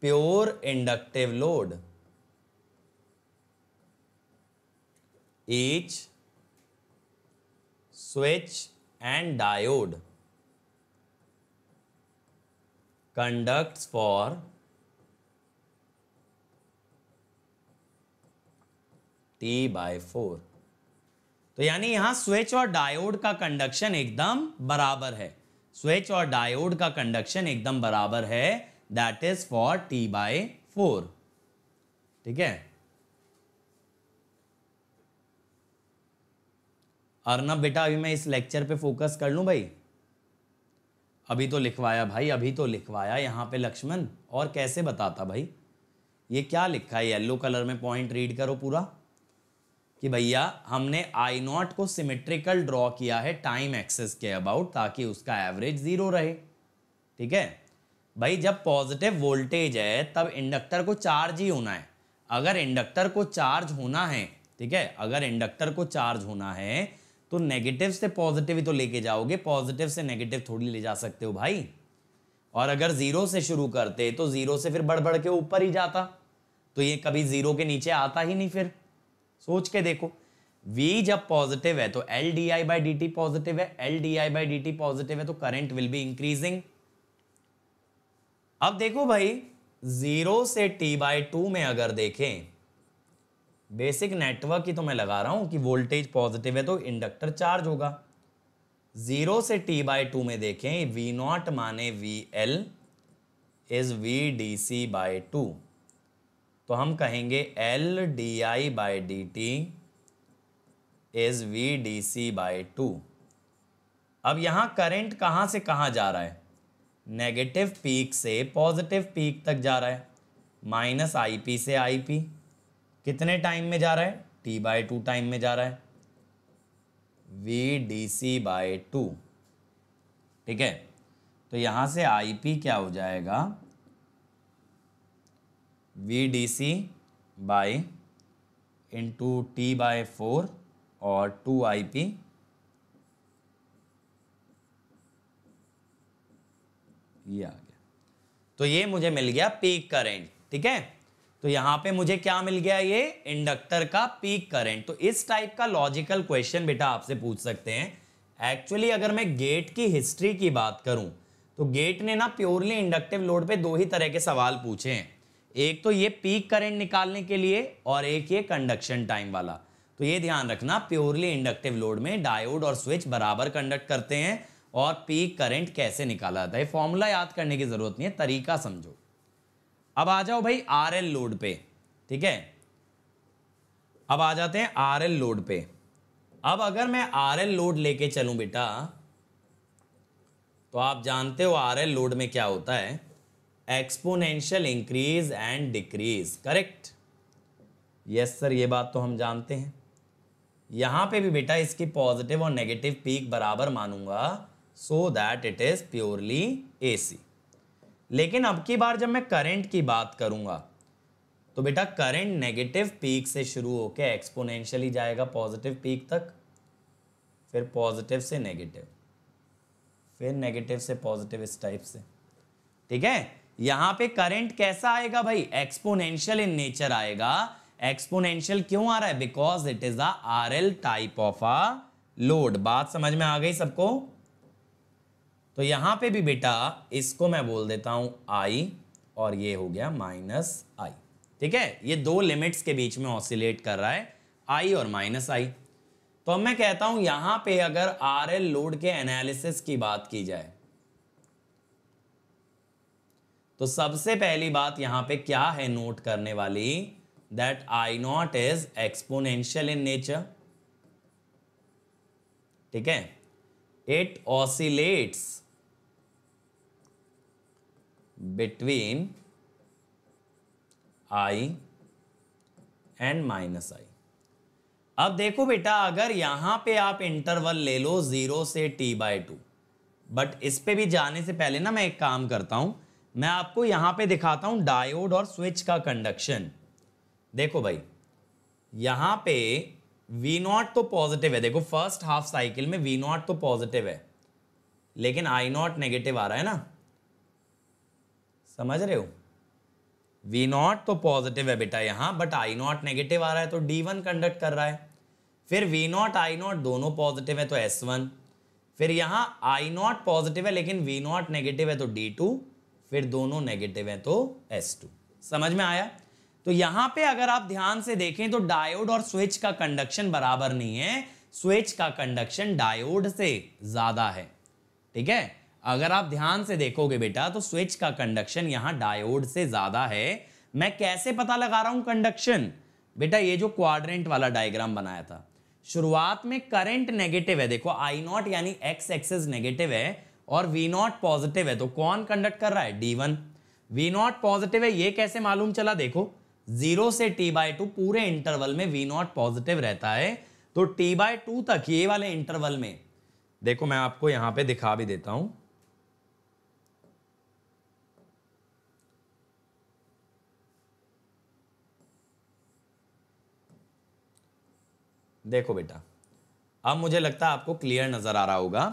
pure inductive load each switch and diode conducts for t by four तो यानी यहां स्विच और डायोड का कंडक्शन एकदम बराबर है स्विच और डायोड का कंडक्शन एकदम बराबर है that is for T by four ठीक है अर्नब बेटा अभी मैं इस लेक्चर पे फोकस कर लूँ भाई अभी तो लिखवाया भाई अभी तो लिखवाया यहाँ पे लक्ष्मण और कैसे बताता भाई ये क्या लिखा है येलो कलर में पॉइंट रीड करो पूरा कि भैया हमने आई नॉट को सिमेट्रिकल ड्रॉ किया है टाइम एक्सेस के अबाउट ताकि उसका एवरेज ज़ीरो रहे ठीक है भाई जब पॉजिटिव वोल्टेज है तब इंडक्टर को चार्ज ही होना है अगर इंडक्टर को चार्ज होना है ठीक है अगर इंडक्टर को चार्ज होना है तो नेगेटिव से पॉजिटिव ही तो लेके जाओगे पॉजिटिव से नेगेटिव थोड़ी ले जा सकते हो भाई और अगर जीरो से शुरू करते तो जीरो से फिर बढ़ बढ़ के ऊपर ही जाता तो ये कभी जीरो के नीचे आता ही नहीं फिर सोच के देखो v जब पॉजिटिव है तो L D I by D T positive है L D I by D T positive है तो करंट विल बी इंक्रीजिंग अब देखो भाई जीरो से टी बाई टू में अगर देखें बेसिक नेटवर्क ही तो मैं लगा रहा हूँ कि वोल्टेज पॉजिटिव है तो इंडक्टर चार्ज होगा जीरो से टी बाई टू में देखें वी नॉट माने V L is V D C by two तो हम कहेंगे L D I by D T is V D C by two अब यहाँ करंट कहाँ से कहाँ जा रहा है नेगेटिव पीक से पॉजिटिव पीक तक जा रहा है माइनस आई पी से आई पी कितने टाइम में जा रहा है टी बाय टू टाइम में जा रहा है V D C by two ठीक है तो यहां से आई पी क्या हो जाएगा V D C by into T by four और टू आई पी ये आ गया तो ये मुझे मिल गया पीक करेंट ठीक है तो यहां पे मुझे क्या मिल गया ये इंडक्टर का पीक करंट तो इस टाइप का लॉजिकल क्वेश्चन बेटा आपसे पूछ सकते हैं एक्चुअली अगर मैं गेट की हिस्ट्री की बात करूं तो गेट ने ना प्योरली इंडक्टिव लोड पे दो ही तरह के सवाल पूछे हैं एक तो ये पीक करंट निकालने के लिए और एक ये कंडक्शन टाइम वाला तो ये ध्यान रखना प्योरली इंडक्टिव लोड में डायोड और स्विच बराबर कंडक्ट करते हैं और पीक करंट कैसे निकाला जाता है फॉर्मूला याद करने की जरूरत नहीं है तरीका समझो अब आ जाओ भाई आर एल लोड पे ठीक है अब आ जाते हैं आर एल लोड पे अब अगर मैं आर एल लोड लेके चलूं बेटा तो आप जानते हो आर एल लोड में क्या होता है exponential increase and decrease correct yes sir ये बात तो हम जानते हैं यहाँ पे भी बेटा इसकी पॉजिटिव और नेगेटिव पीक बराबर मानूंगा so that it is purely AC लेकिन अब की बार जब मैं करंट की बात करूंगा तो बेटा करंट नेगेटिव पीक से शुरू होकर एक्सपोनेंशियली जाएगा पॉजिटिव पीक तक फिर पॉजिटिव से नेगेटिव फिर नेगेटिव से पॉजिटिव इस टाइप से ठीक है यहां पे करंट कैसा आएगा भाई एक्सपोनेंशियल इन नेचर आएगा एक्सपोनेंशियल क्यों आ रहा है because it is R L type of a load बात समझ में आ गई सबको तो यहाँ पे भी बेटा इसको मैं बोल देता हूँ आई और ये हो गया माइनस आई ठीक है ये दो लिमिट्स के बीच में ऑसिलेट कर रहा है आई और माइनस आई तो अब मैं कहता हूं यहां पे अगर आर एल लोड के एनालिसिस की बात की जाए तो सबसे पहली बात यहां पे क्या है नोट करने वाली that I not is exponential in nature ठीक है it oscillates between I and minus I अब देखो बेटा अगर यहां पे आप इंटरवल ले लो जीरो से टी बाय टू बट इस पे भी जाने से पहले ना मैं एक काम करता हूं मैं आपको यहां पे दिखाता हूं डायोड और स्विच का कंडक्शन देखो भाई यहां पे वी नॉट तो पॉजिटिव है देखो फर्स्ट हाफ साइकिल में वी नॉट तो पॉजिटिव है लेकिन आई नॉट नेगेटिव आ रहा है ना समझ रहे हो वी नॉट तो पॉजिटिव है बेटा यहां बट आई नॉट नेगेटिव आ रहा है तो डी वन कंडक्ट कर रहा है फिर वी नॉट आई नॉट दोनों पॉजिटिव है तो एस वन फिर यहां आई नॉट पॉजिटिव है लेकिन वी नॉट नेगेटिव है तो डी टू फिर दोनों नेगेटिव है तो एस टू समझ में आया तो यहां पे अगर आप ध्यान से देखें तो डायोड और स्विच का कंडक्शन बराबर नहीं है स्विच का कंडक्शन डायोड से ज्यादा है ठीक है अगर आप ध्यान से देखोगे बेटा तो स्विच का कंडक्शन यहाँ डायोड से ज़्यादा है मैं कैसे पता लगा रहा हूं कंडक्शन बेटा ये जो क्वाड्रेंट वाला डायग्राम बनाया था शुरुआत में करंट नेगेटिव है देखो आई नॉट यानी एक्स एक्सेस नेगेटिव है और वी नॉट पॉजिटिव है तो कौन कंडक्ट कर रहा है D one V not positive है ये कैसे मालूम चला देखो जीरो से टी बाय टू पूरे इंटरवल में वी नॉट पॉजिटिव रहता है तो टी बाय टू तक ये वाले इंटरवल में देखो मैं आपको यहाँ पे दिखा भी देता हूं देखो बेटा अब मुझे लगता है आपको क्लियर नजर आ रहा होगा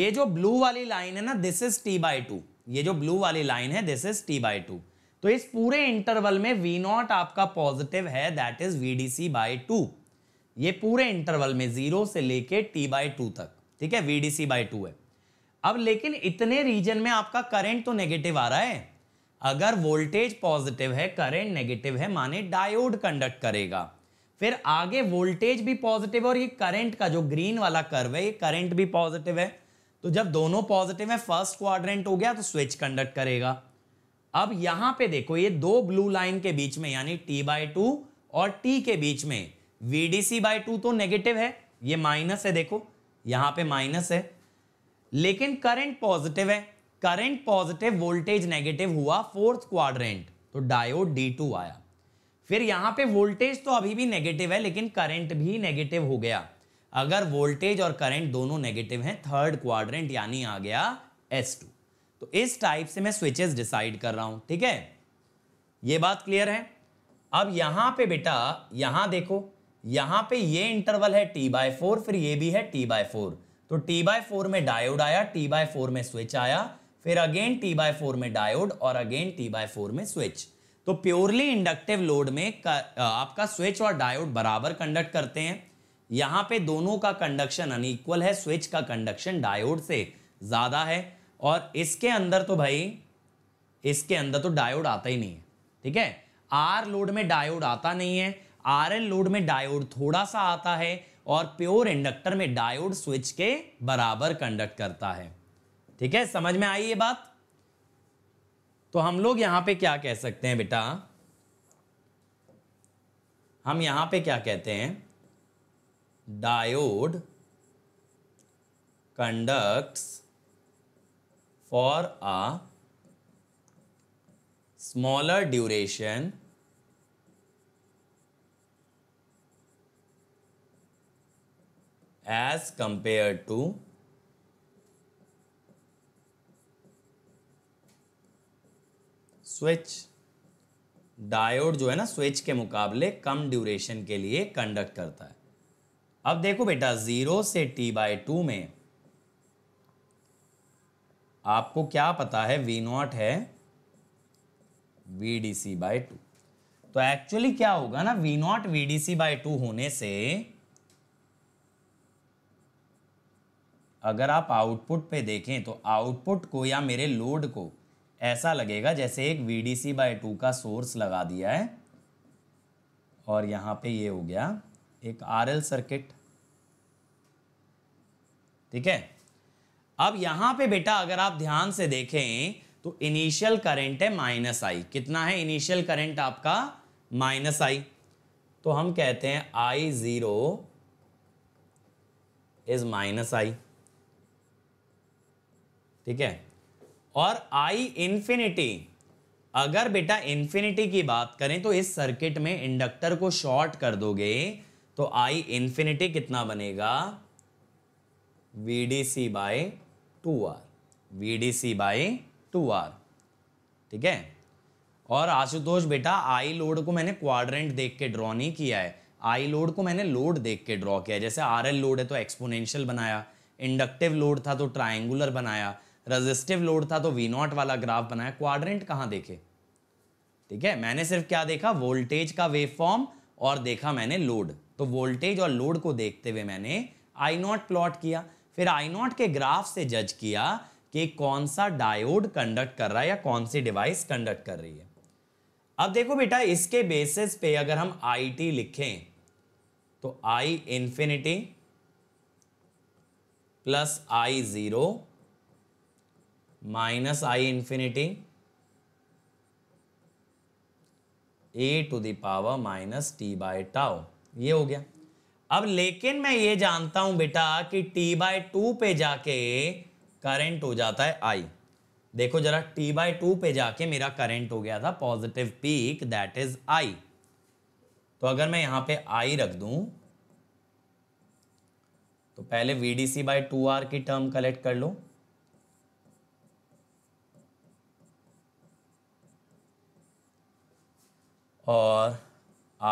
ये जो ब्लू वाली लाइन है ना this is T by two ये जो ब्लू वाली लाइन है this is T by two तो इस पूरे इंटरवल में वी नॉट आपका पॉजिटिव है that is V D C by two ये पूरे इंटरवल में जीरो से लेके टी बाई टू तक ठीक है V D C by two है अब लेकिन इतने रीजन में आपका करंट तो नेगेटिव आ रहा है अगर वोल्टेज पॉजिटिव है करंट नेगेटिव है माने डायोड कंडक्ट करेगा फिर आगे वोल्टेज भी पॉजिटिव है और ये करंट का जो ग्रीन वाला कर्व है ये करंट भी पॉजिटिव है तो जब दोनों पॉजिटिव है फर्स्ट क्वाड्रेंट हो गया तो स्विच कंडक्ट करेगा अब यहां पे देखो ये दो ब्लू लाइन के बीच में यानी टी बाई टू और टी के बीच में वीडीसी बाई टू तो नेगेटिव है ये माइनस है देखो यहां पे माइनस है लेकिन करंट पॉजिटिव है करंट पॉजिटिव वोल्टेज नेगेटिव हुआ फोर्थ क्वाड्रेंट तो डायोड डी टू आया फिर यहाँ पे वोल्टेज तो अभी भी नेगेटिव है लेकिन करंट भी नेगेटिव हो गया अगर वोल्टेज और करंट दोनों नेगेटिव हैं थर्ड क्वाड्रेंट यानी आ गया एस टू तो इस टाइप से मैं स्विचेस डिसाइड कर रहा हूं ठीक है ये बात क्लियर है अब यहां पे बेटा यहां देखो यहां पे ये इंटरवल है टी बाय फोर फिर ये भी है टी बाय फोर तो टी बाय फोर में डायोड आया टी बाय फोर में स्विच आया फिर अगेन टी बाय फोर में डायोड और अगेन टी बाय फोर में स्विच तो प्योरली इंडक्टिव लोड में आपका स्विच और डायोड बराबर कंडक्ट करते हैं यहाँ पे दोनों का कंडक्शन अनइक्वल है स्विच का कंडक्शन डायोड से ज़्यादा है और इसके अंदर तो भाई इसके अंदर तो डायोड आता ही नहीं है ठीक है आर लोड में डायोड आता नहीं है आर एल लोड में डायोड थोड़ा सा आता है और प्योर इंडक्टर में डायोड स्विच के बराबर कंडक्ट करता है ठीक है समझ में आई ये बात तो हम लोग यहां पे क्या कह सकते हैं बेटा हम यहां पे क्या कहते हैं diode conducts for a smaller duration as compare to switch diode जो है ना स्विच के मुकाबले कम ड्यूरेशन के लिए कंडक्ट करता है अब देखो बेटा जीरो से टी बाय टू में आपको क्या पता है वी नॉट है V D C by two तो एक्चुअली क्या होगा ना V naught V D C by two होने से अगर आप आउटपुट पे देखें तो आउटपुट को या मेरे लोड को ऐसा लगेगा जैसे एक V D C by two का सोर्स लगा दिया है और यहाँ पे ये हो गया एक आर एल सर्किट ठीक है अब यहाँ पे बेटा अगर आप ध्यान से देखें तो इनिशियल करंट है माइनस आई कितना है इनिशियल करंट आपका माइनस आई तो हम कहते हैं I zero is minus I ठीक है और आई इन्फिनिटी अगर बेटा इन्फिनिटी की बात करें तो इस सर्किट में इंडक्टर को शॉर्ट कर दोगे तो आई इन्फिनिटी कितना बनेगा V D C by two R V D C by two R ठीक है और आशुतोष बेटा आई लोड को मैंने क्वाड्रेंट देख के ड्रॉ नहीं किया है आई लोड को मैंने लोड देख के ड्रॉ किया है जैसे आर एल लोड है तो एक्सपोनेंशियल बनाया इंडक्टिव लोड था तो ट्राइंगुलर बनाया रेजिस्टिव लोड था तो वी नॉट वाला ग्राफ बनाया क्वाड्रेंट कहां देखे ठीक है मैंने सिर्फ क्या देखा वोल्टेज का वेव फॉर्म और देखा मैंने लोड तो वोल्टेज और लोड को देखते हुए मैंने आई नॉट प्लॉट किया फिर आई नॉट के ग्राफ से जज किया कि कौन सा डायोड कंडक्ट कर रहा है या कौन सी डिवाइस कंडक्ट कर रही है अब देखो बेटा इसके बेसिस पे अगर हम आई टी लिखें तो I infinity plus I zero minus I infinity e to the power minus T by tau ये हो गया अब लेकिन मैं ये जानता हूं बेटा कि टी बाय टू पे जाके करंट हो जाता है आई देखो जरा टी बाय टू पे जाके मेरा करंट हो गया था positive peak that is I तो अगर मैं यहां पे आई रख दूं तो पहले V D C by two R की टर्म कलेक्ट कर लो और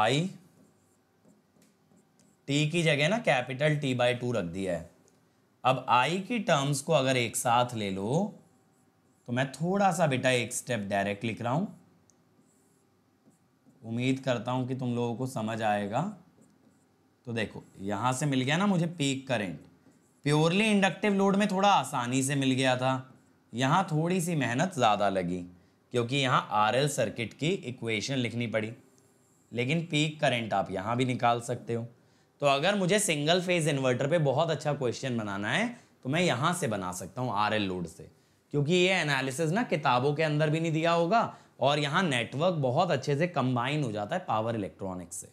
आई टी की जगह ना कैपिटल टी बाई टू रख दिया है अब आई की टर्म्स को अगर एक साथ ले लो तो मैं थोड़ा सा बेटा एक स्टेप डायरेक्ट लिख रहा हूँ उम्मीद करता हूँ कि तुम लोगों को समझ आएगा तो देखो यहाँ से मिल गया ना मुझे peak current purely inductive load में थोड़ा आसानी से मिल गया था यहाँ थोड़ी सी मेहनत ज़्यादा लगी क्योंकि यहाँ आर सर्किट की इक्वेशन लिखनी पड़ी लेकिन पीक करंट आप यहाँ भी निकाल सकते हो तो अगर मुझे सिंगल फेज इन्वर्टर पे बहुत अच्छा क्वेश्चन बनाना है तो मैं यहाँ से बना सकता हूँ आर लोड से क्योंकि ये एनालिसिस ना किताबों के अंदर भी नहीं दिया होगा और यहाँ नेटवर्क बहुत अच्छे से कंबाइन हो जाता है पावर इलेक्ट्रॉनिक्स से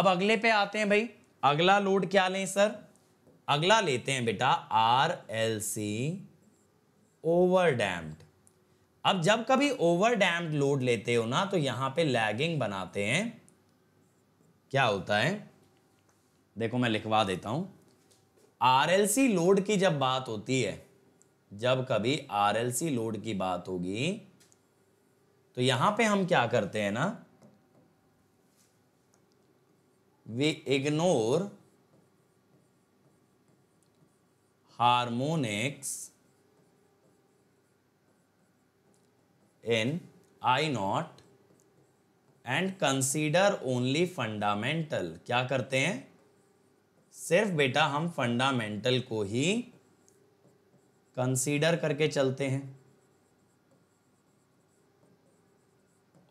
अब अगले पे आते हैं भाई अगला लोड क्या लें सर अगला लेते हैं बेटा R L C overdamped अब जब कभी ओवर डैम्ड लोड लेते हो ना तो यहां पे लैगिंग बनाते हैं क्या होता है देखो मैं लिखवा देता हूं आरएलसी लोड की जब बात होती है जब कभी आरएलसी लोड की बात होगी तो यहां पे हम क्या करते हैं ना we ignore harmonics in I not and consider only fundamental क्या करते हैं सिर्फ बेटा हम फंडामेंटल को ही कंसीडर करके चलते हैं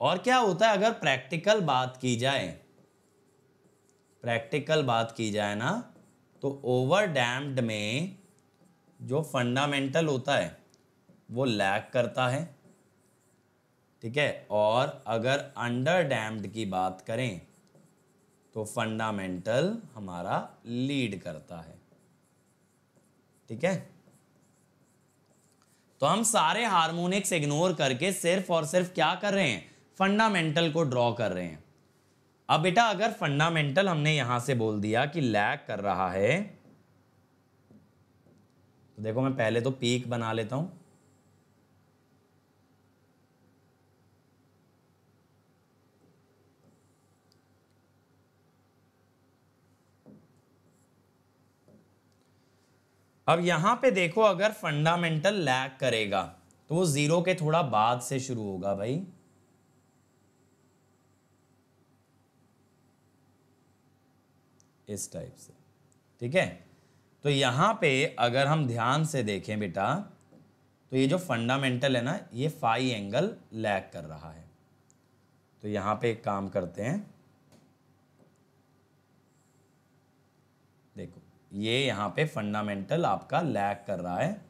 और क्या होता है अगर प्रैक्टिकल बात की जाए प्रैक्टिकल बात की जाए ना तो ओवर डैम्ड में जो फंडामेंटल होता है वो लैग करता है ठीक है और अगर अंडर डैम्ड की बात करें तो फंडामेंटल हमारा लीड करता है ठीक है तो हम सारे हार्मोनिक्स इग्नोर करके सिर्फ और सिर्फ क्या कर रहे हैं फंडामेंटल को ड्रॉ कर रहे हैं अब बेटा अगर फंडामेंटल हमने यहां से बोल दिया कि लैग कर रहा है तो देखो मैं पहले तो पीक बना लेता हूं अब यहाँ पे देखो अगर फंडामेंटल लैग करेगा तो वो ज़ीरो के थोड़ा बाद से शुरू होगा भाई इस टाइप से ठीक है तो यहाँ पे अगर हम ध्यान से देखें बेटा तो ये जो फंडामेंटल है ना ये फाइव एंगल लैग कर रहा है तो यहाँ पे एक काम करते हैं ये यहाँ पे फंडामेंटल आपका लैग कर रहा है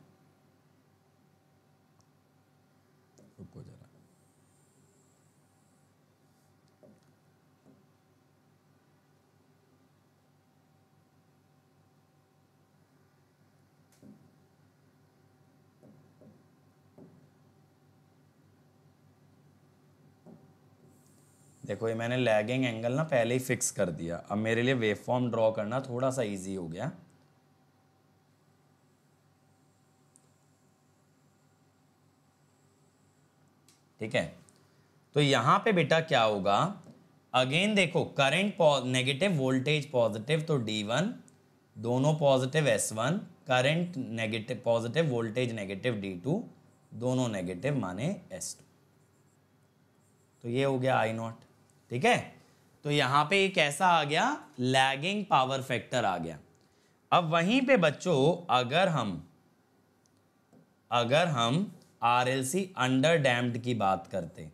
देखो ये मैंने लैगिंग एंगल ना पहले ही फिक्स कर दिया अब मेरे लिए वेव फॉर्म ड्रॉ करना थोड़ा सा इजी हो गया ठीक है तो यहां पे बेटा क्या होगा अगेन देखो करंट नेगेटिव वोल्टेज पॉजिटिव तो डी वन दोनों positive S one current negative positive voltage negative D two दोनों नेगेटिव माने एस टू तो ये हो गया आई नॉट ठीक है तो यहां पे कैसा आ गया लैगिंग पावर फैक्टर आ गया अब वहीं पे बच्चों अगर हम अगर हम R L C underdamped की बात करते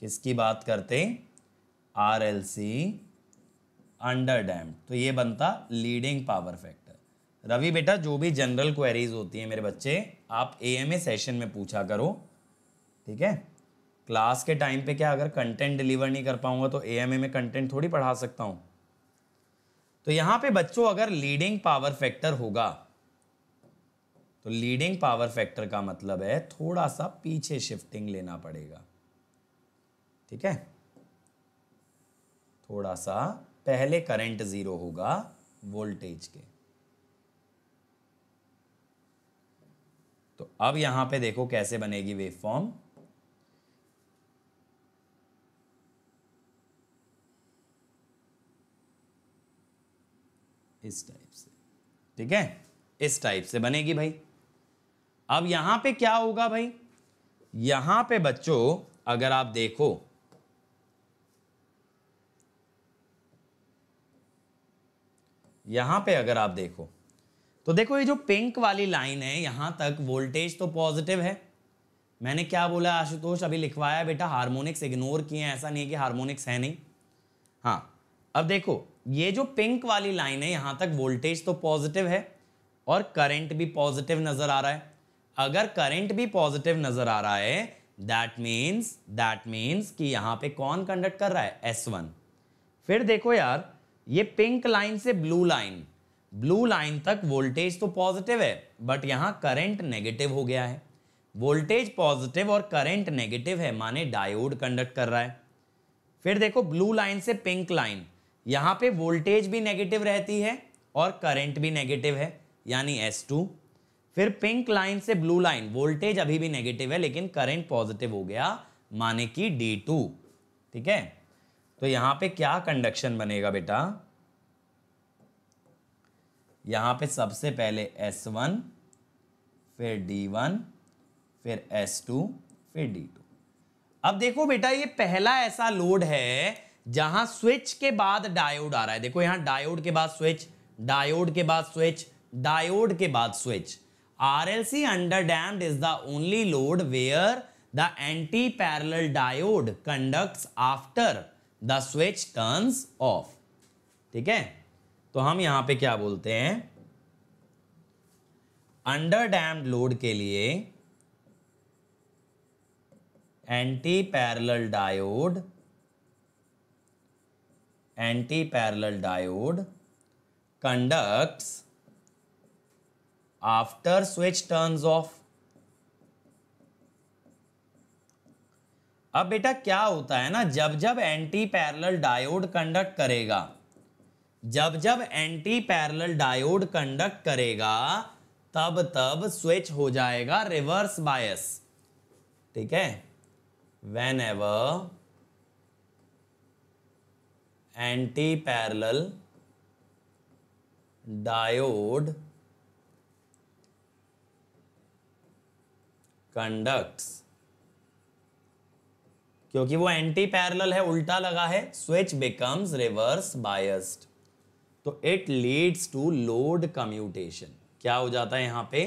किसकी बात करते R L C underdamped तो ये बनता लीडिंग पावर फैक्टर रवि बेटा जो भी जनरल क्वेरीज होती है मेरे बच्चे आप ए एम ए सेशन में पूछा करो ठीक है क्लास के टाइम पे क्या अगर कंटेंट डिलीवर नहीं कर पाऊंगा तो ए में कंटेंट थोड़ी पढ़ा सकता हूं तो यहां पे बच्चों अगर लीडिंग पावर फैक्टर होगा तो लीडिंग पावर फैक्टर का मतलब है थोड़ा सा पीछे शिफ्टिंग लेना पड़ेगा ठीक है थोड़ा सा पहले करंट जीरो होगा वोल्टेज के तो अब यहां पे देखो कैसे बनेगी वेवफॉर्म फॉर्म इस टाइप से ठीक है इस टाइप से बनेगी भाई अब यहां पे क्या होगा भाई यहां पे बच्चों अगर आप देखो यहां पे अगर आप देखो तो देखो ये जो पिंक वाली लाइन है यहां तक वोल्टेज तो पॉजिटिव है मैंने क्या बोला आशुतोष अभी लिखवाया बेटा हार्मोनिक्स इग्नोर किए ऐसा नहीं है कि हार्मोनिक्स है नहीं हाँ अब देखो ये जो पिंक वाली लाइन है यहाँ तक वोल्टेज तो पॉजिटिव है और करंट भी पॉजिटिव नजर आ रहा है अगर करंट भी पॉजिटिव नजर आ रहा है दैट मीन्स दैट मीन्स कि यहाँ पे कौन कंडक्ट कर रहा है एस वन फिर देखो यार ये पिंक लाइन से ब्लू लाइन ब्लू लाइन तक वोल्टेज तो पॉजिटिव है बट यहाँ करंट नेगेटिव हो गया है वोल्टेज पॉजिटिव और करंट नेगेटिव है माने डायोड कंडक्ट कर रहा है फिर देखो ब्लू लाइन से पिंक लाइन यहाँ पे वोल्टेज भी नेगेटिव रहती है और करंट भी नेगेटिव है यानी S2 फिर पिंक लाइन से ब्लू लाइन वोल्टेज अभी भी नेगेटिव है लेकिन करंट पॉजिटिव हो गया माने कि D2 ठीक है तो यहाँ पे क्या कंडक्शन बनेगा बेटा यहाँ पे सबसे पहले S1 फिर D1 फिर S2 फिर D2 अब देखो बेटा ये पहला ऐसा लोड है जहां स्विच के बाद डायोड आ रहा है देखो यहां डायोड के बाद स्विच डायोड के बाद स्विच डायोड के बाद switch R L C underdamped is the only load where the anti parallel diode conduct after the switch turns off ठीक है तो हम यहां पे क्या बोलते हैं अंडर डैम्ड लोड के लिए anti parallel diode anti parallel diode conduct after switch turns off अब बेटा क्या होता है ना जब जब एंटी पैरेलल डायोड कंडक्ट करेगा जब जब एंटी पैरेलल डायोड कंडक्ट करेगा तब तब स्विच हो जाएगा रिवर्स बायस ठीक है whenever anti parallel diode conducts क्योंकि वो एंटी पैरेलल है उल्टा लगा है स्विच बिकम्स रिवर्स बायस्ड तो it leads to load commutation क्या हो जाता है यहां पे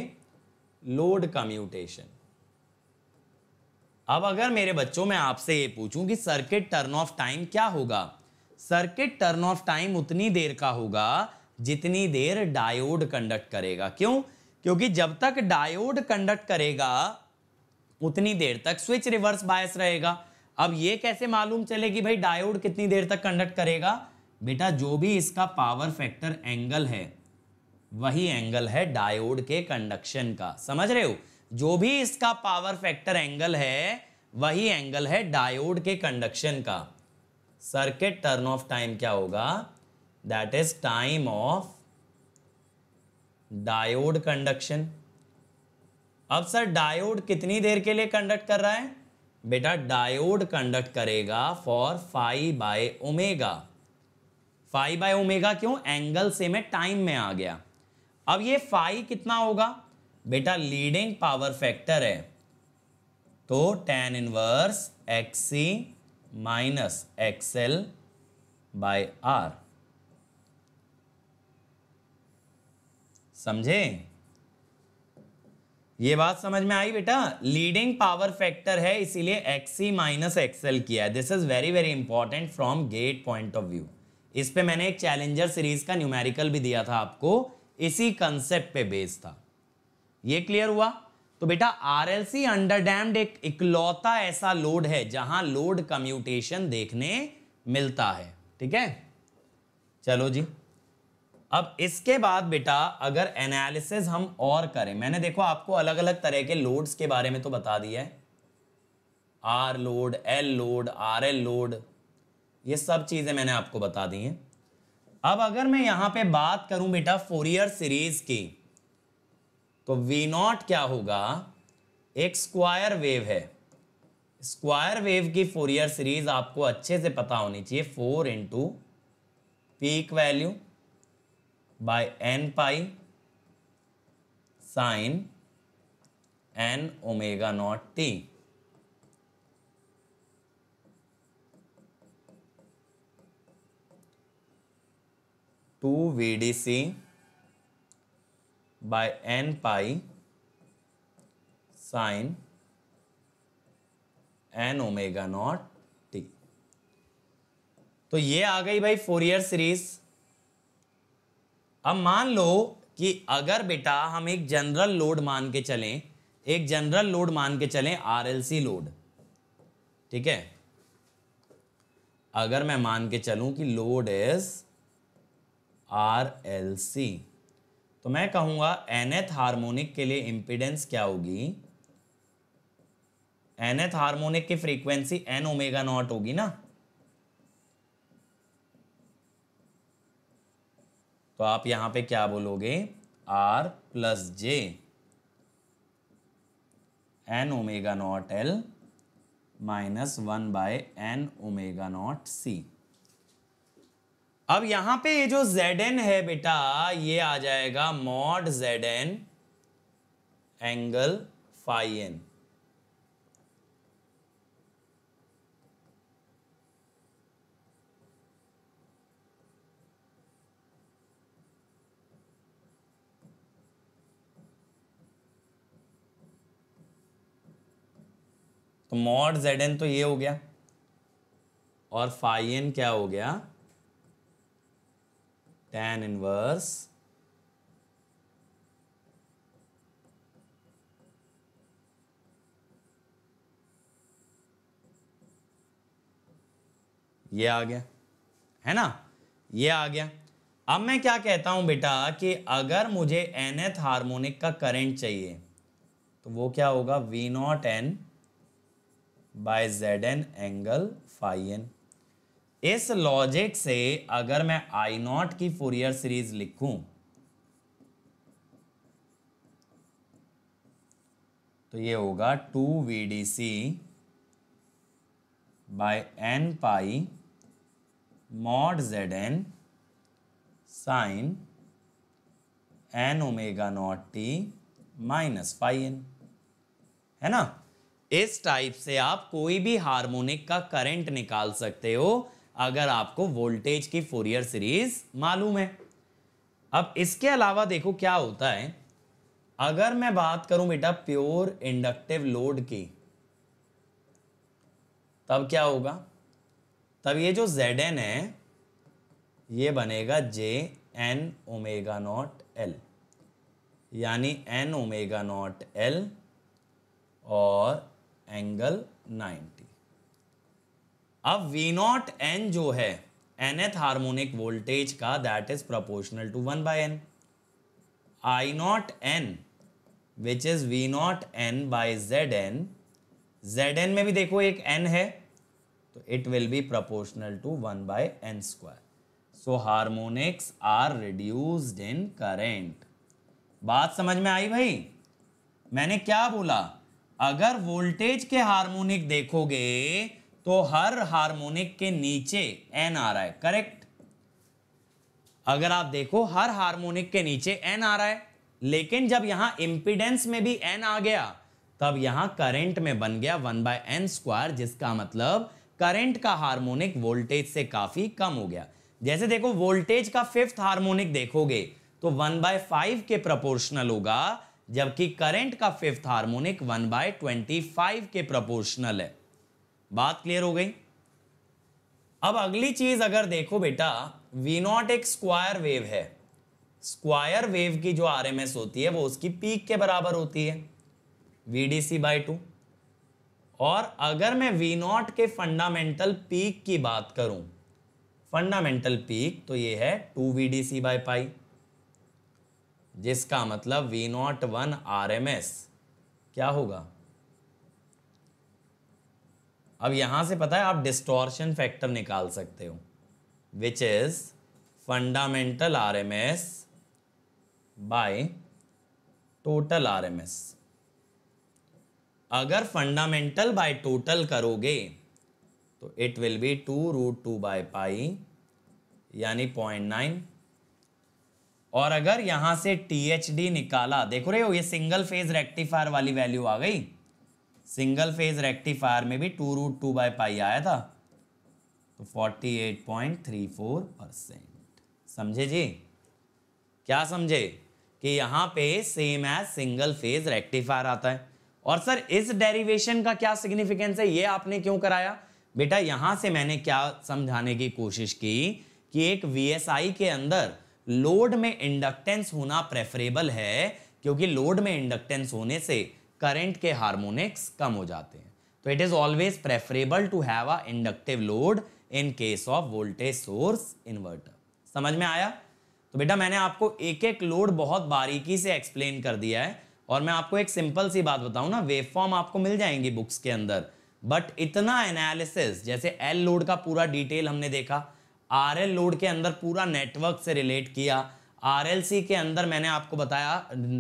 लोड कम्यूटेशन अब अगर मेरे बच्चों में आपसे ये पूछूं कि सर्किट टर्न ऑफ टाइम क्या होगा सर्किट टर्न ऑफ टाइम उतनी देर का होगा जितनी देर डायोड कंडक्ट करेगा क्यों क्योंकि जब तक डायोड कंडक्ट करेगा उतनी देर तक स्विच रिवर्स बायस रहेगा अब ये कैसे मालूम चले कि भाई डायोड कितनी देर तक कंडक्ट करेगा बेटा जो भी इसका पावर फैक्टर एंगल है वही एंगल है डायोड के कंडक्शन का समझ रहे हो जो भी इसका पावर फैक्टर एंगल है वही एंगल है डायोड के कंडक्शन का सर्किट टर्न ऑफ टाइम क्या होगा that is time off diode conduction अब सर डायोड कितनी देर के लिए कंडक्ट कर रहा है बेटा डायोड कंडक्ट करेगा for five by omega five by omega क्यों एंगल से में टाइम में आ गया अब ये फाइव कितना होगा बेटा लीडिंग पावर फैक्टर है तो tan inverse X C minus L by R समझे ये बात समझ में आई बेटा लीडिंग पावर फैक्टर है इसीलिए एक्सी माइनस एक्सएल किया है this is very very important from GATE point of view इस पे मैंने एक चैलेंजर सीरीज का न्यूमेरिकल भी दिया था आपको इसी कंसेप्ट पे बेस्ड था ये क्लियर हुआ तो बेटा आरएलसी अंडरडैम्ड एक इकलौता ऐसा लोड है जहां लोड कम्यूटेशन देखने मिलता है ठीक है चलो जी अब इसके बाद बेटा अगर एनालिसिस हम और करें मैंने देखो आपको अलग अलग तरह के लोड्स के बारे में तो बता दिया है R load L load R L load ये सब चीज़ें मैंने आपको बता दी हैं अब अगर मैं यहाँ पे बात करूँ बेटा फोरियर सीरीज़ की तो वी नॉट क्या होगा एक स्क्वायर वेव है स्क्वायर वेव की ईयर सीरीज आपको अच्छे से पता होनी चाहिए four into peak value by N pi sine N omega not T two V D C by n pi sine n omega not t तो ये आ गई भाई फोर ईयर सीरीज अब मान लो कि अगर बेटा हम एक जनरल लोड मान के चलें एक जनरल लोड मान के चलें आरएलसी लोड ठीक है अगर मैं मान के चलूं कि load is R L C तो मैं एन एथ हार्मोनिक के लिए इंपीडेंस क्या होगी एथ हार्मोनिक की फ्रीक्वेंसी एन ओमेगा नॉट होगी ना तो आप यहां पे क्या बोलोगे R plus J N omega not L minus one by N omega not C अब यहां पे ये जो जेड एन है बेटा ये आ जाएगा mod Z N angle phi N तो मॉड जेड एन तो ये हो गया और फाइन क्या हो गया tan inverse ये आ गया है ना ये आ गया अब मैं क्या कहता हूं बेटा कि अगर मुझे एथ हार्मोनिक का करंट चाहिए तो वो क्या होगा V not N by Z N angle phi N इस लॉजिक से अगर मैं आई नॉट की फोरियर सीरीज लिखूं तो ये होगा two V D C by N pi mod Z N sine N omega not T minus phi N है ना इस टाइप से आप कोई भी हार्मोनिक का करंट निकाल सकते हो अगर आपको वोल्टेज की फोरियर सीरीज मालूम है अब इसके अलावा देखो क्या होता है अगर मैं बात करूं बेटा प्योर इंडक्टिव लोड की तब क्या होगा तब ये जो जेड एन है ये बनेगा J N omega not L यानी एन ओमेगा नॉट एल और एंगल अब वी नॉट एन जो है एनथ हार्मोनिक वोल्टेज का that is proportional to one by N I not N which is V not N by Z N Z N में भी देखो एक N है तो it will be proportional to one by N square so harmonics are reduced in current बात समझ में आई भाई मैंने क्या बोला अगर वोल्टेज के हार्मोनिक देखोगे तो हर हार्मोनिक के नीचे एन आ रहा है करेक्ट अगर आप देखो हर हार्मोनिक के नीचे एन आ रहा है लेकिन जब यहां इंपीडेंस में भी एन आ गया तब यहां करंट में बन गया वन बाय एन स्क्वायर जिसका मतलब करंट का हार्मोनिक वोल्टेज से काफी कम हो गया जैसे देखो वोल्टेज का फिफ्थ हार्मोनिक देखोगे तो वन बाय फाइव के प्रपोर्शनल होगा जबकि करंट का fifth harmonic one by twenty five के प्रपोर्शनल है बात क्लियर हो गई अब अगली चीज अगर देखो बेटा वी नॉट एक स्क्वायर वेव है स्क्वायर वेव की जो आर होती है वो उसकी पीक के बराबर होती है V D C by two और अगर मैं वी नॉट के फंडामेंटल पीक की बात करूं फंडामेंटल पीक तो ये है two V D C by pi जिसका मतलब V not one R M S क्या होगा अब यहां से पता है आप डिस्टॉर्शन फैक्टर निकाल सकते हो which is fundamental R M S by total R M S अगर फंडामेंटल बाय टोटल करोगे तो it will be two root two by pi यानी पॉइंट नाइन और अगर यहां से टी एच डी निकाला देख रहे हो ये सिंगल फेज रेक्टिफायर वाली वैल्यू आ गई सिंगल फेज रेक्टिफायर में भी two root two by pi आया था तो forty eight point three four percent समझे जी क्या समझे कि यहाँ पे same as single phase rectifier आता है और सर इस डेरिवेशन का क्या सिग्निफिकेंस है ये आपने क्यों कराया बेटा यहाँ से मैंने क्या समझाने की कोशिश की कि एक वी के अंदर लोड में इंडक्टेंस होना प्रेफरेबल है क्योंकि लोड में इंडक्टेंस होने से करंट के हार्मोनिक्स कम हो जाते हैं तो it is always preferable to have a inductive load in case of voltage source inverter समझ में आया तो बेटा मैंने आपको एक एक लोड बहुत बारीकी से एक्सप्लेन कर दिया है और मैं आपको एक सिंपल सी बात बताऊं ना वेब फॉर्म आपको मिल जाएंगी बुक्स के अंदर बट इतना एनालिसिस जैसे एल लोड का पूरा डिटेल हमने देखा आर एल लोड के अंदर पूरा नेटवर्क से रिलेट किया आर एल सी के अंदर मैंने आपको बताया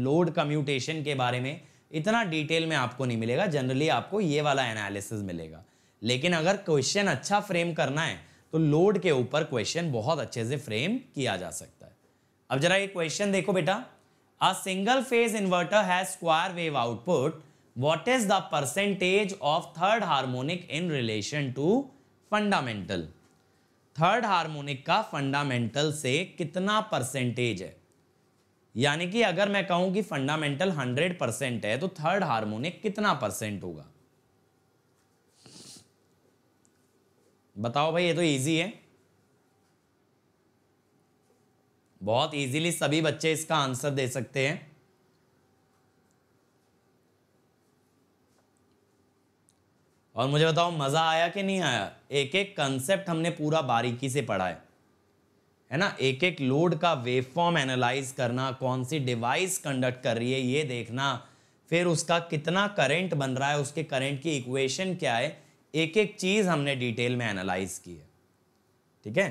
लोड कम्यूटेशन के बारे में इतना डिटेल में आपको नहीं मिलेगा जनरली आपको ये वाला एनालिसिस मिलेगा लेकिन अगर क्वेश्चन अच्छा फ्रेम करना है तो लोड के ऊपर क्वेश्चन बहुत अच्छे से फ्रेम किया जा सकता है अब जरा ये क्वेश्चन देखो बेटा a single phase inverter has square wave output what is the percentage of third harmonic in relation to fundamental third harmonic का फंडामेंटल से कितना परसेंटेज है यानी कि अगर मैं कहूं कि फंडामेंटल 100 परसेंट है तो थर्ड हार्मोनिक कितना परसेंट होगा बताओ भाई ये तो इजी है बहुत इजीली सभी बच्चे इसका आंसर दे सकते हैं और मुझे बताओ मज़ा आया कि नहीं आया एक एक कंसेप्ट हमने पूरा बारीकी से पढ़ा है है ना एक एक लोड का वेवफॉर्म एनालाइज करना कौन सी डिवाइस कंडक्ट कर रही है ये देखना फिर उसका कितना करंट बन रहा है उसके करंट की इक्वेशन क्या है एक एक चीज़ हमने डिटेल में एनालाइज की है ठीक है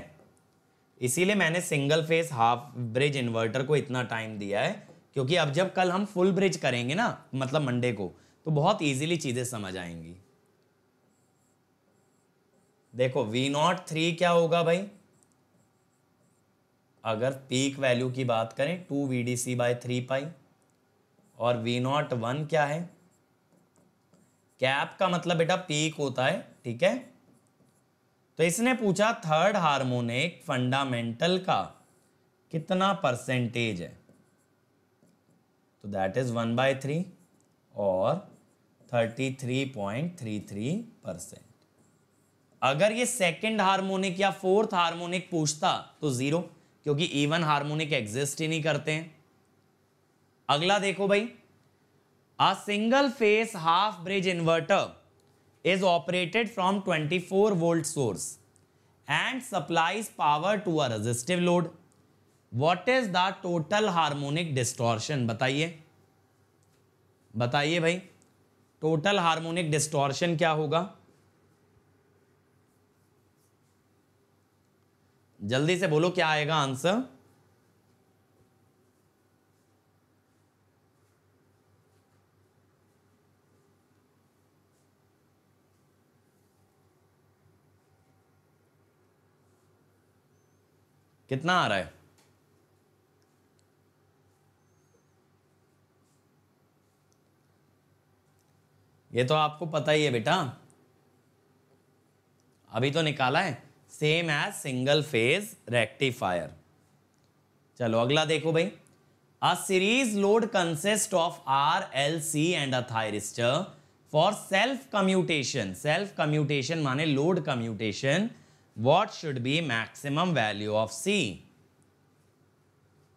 इसीलिए मैंने single phase half bridge inverter को इतना टाइम दिया है क्योंकि अब जब कल हम फुल ब्रिज करेंगे ना मतलब मंडे को तो बहुत इजीली चीज़ें समझ आएंगी देखो वी नॉट थ्री क्या होगा भाई अगर पीक वैल्यू की बात करें two V D C by three pi और वी नॉट वन क्या है कैप का मतलब बेटा पीक होता है ठीक है तो इसने पूछा थर्ड हार्मोनिक फंडामेंटल का कितना परसेंटेज है तो that is one by three और thirty three point three three percent अगर ये सेकेंड हार्मोनिक या फोर्थ हार्मोनिक पूछता तो जीरो क्योंकि इवन हार्मोनिक एग्जिस्ट ही नहीं करते हैं अगला देखो भाई a single phase half bridge inverter is operated from 24 volt source and supplies power to a resistive load what is the total harmonic distortion बताइए बताइए भाई टोटल हार्मोनिक डिस्टॉर्शन क्या होगा जल्दी से बोलो क्या आएगा आंसर कितना आ रहा है ये तो आपको पता ही है बेटा अभी तो निकाला है same as single phase rectifier चलो अगला देखो भाई a series load consist of R L C and a thyristor for self commutation self commutation माने load commutation what should be maximum value of C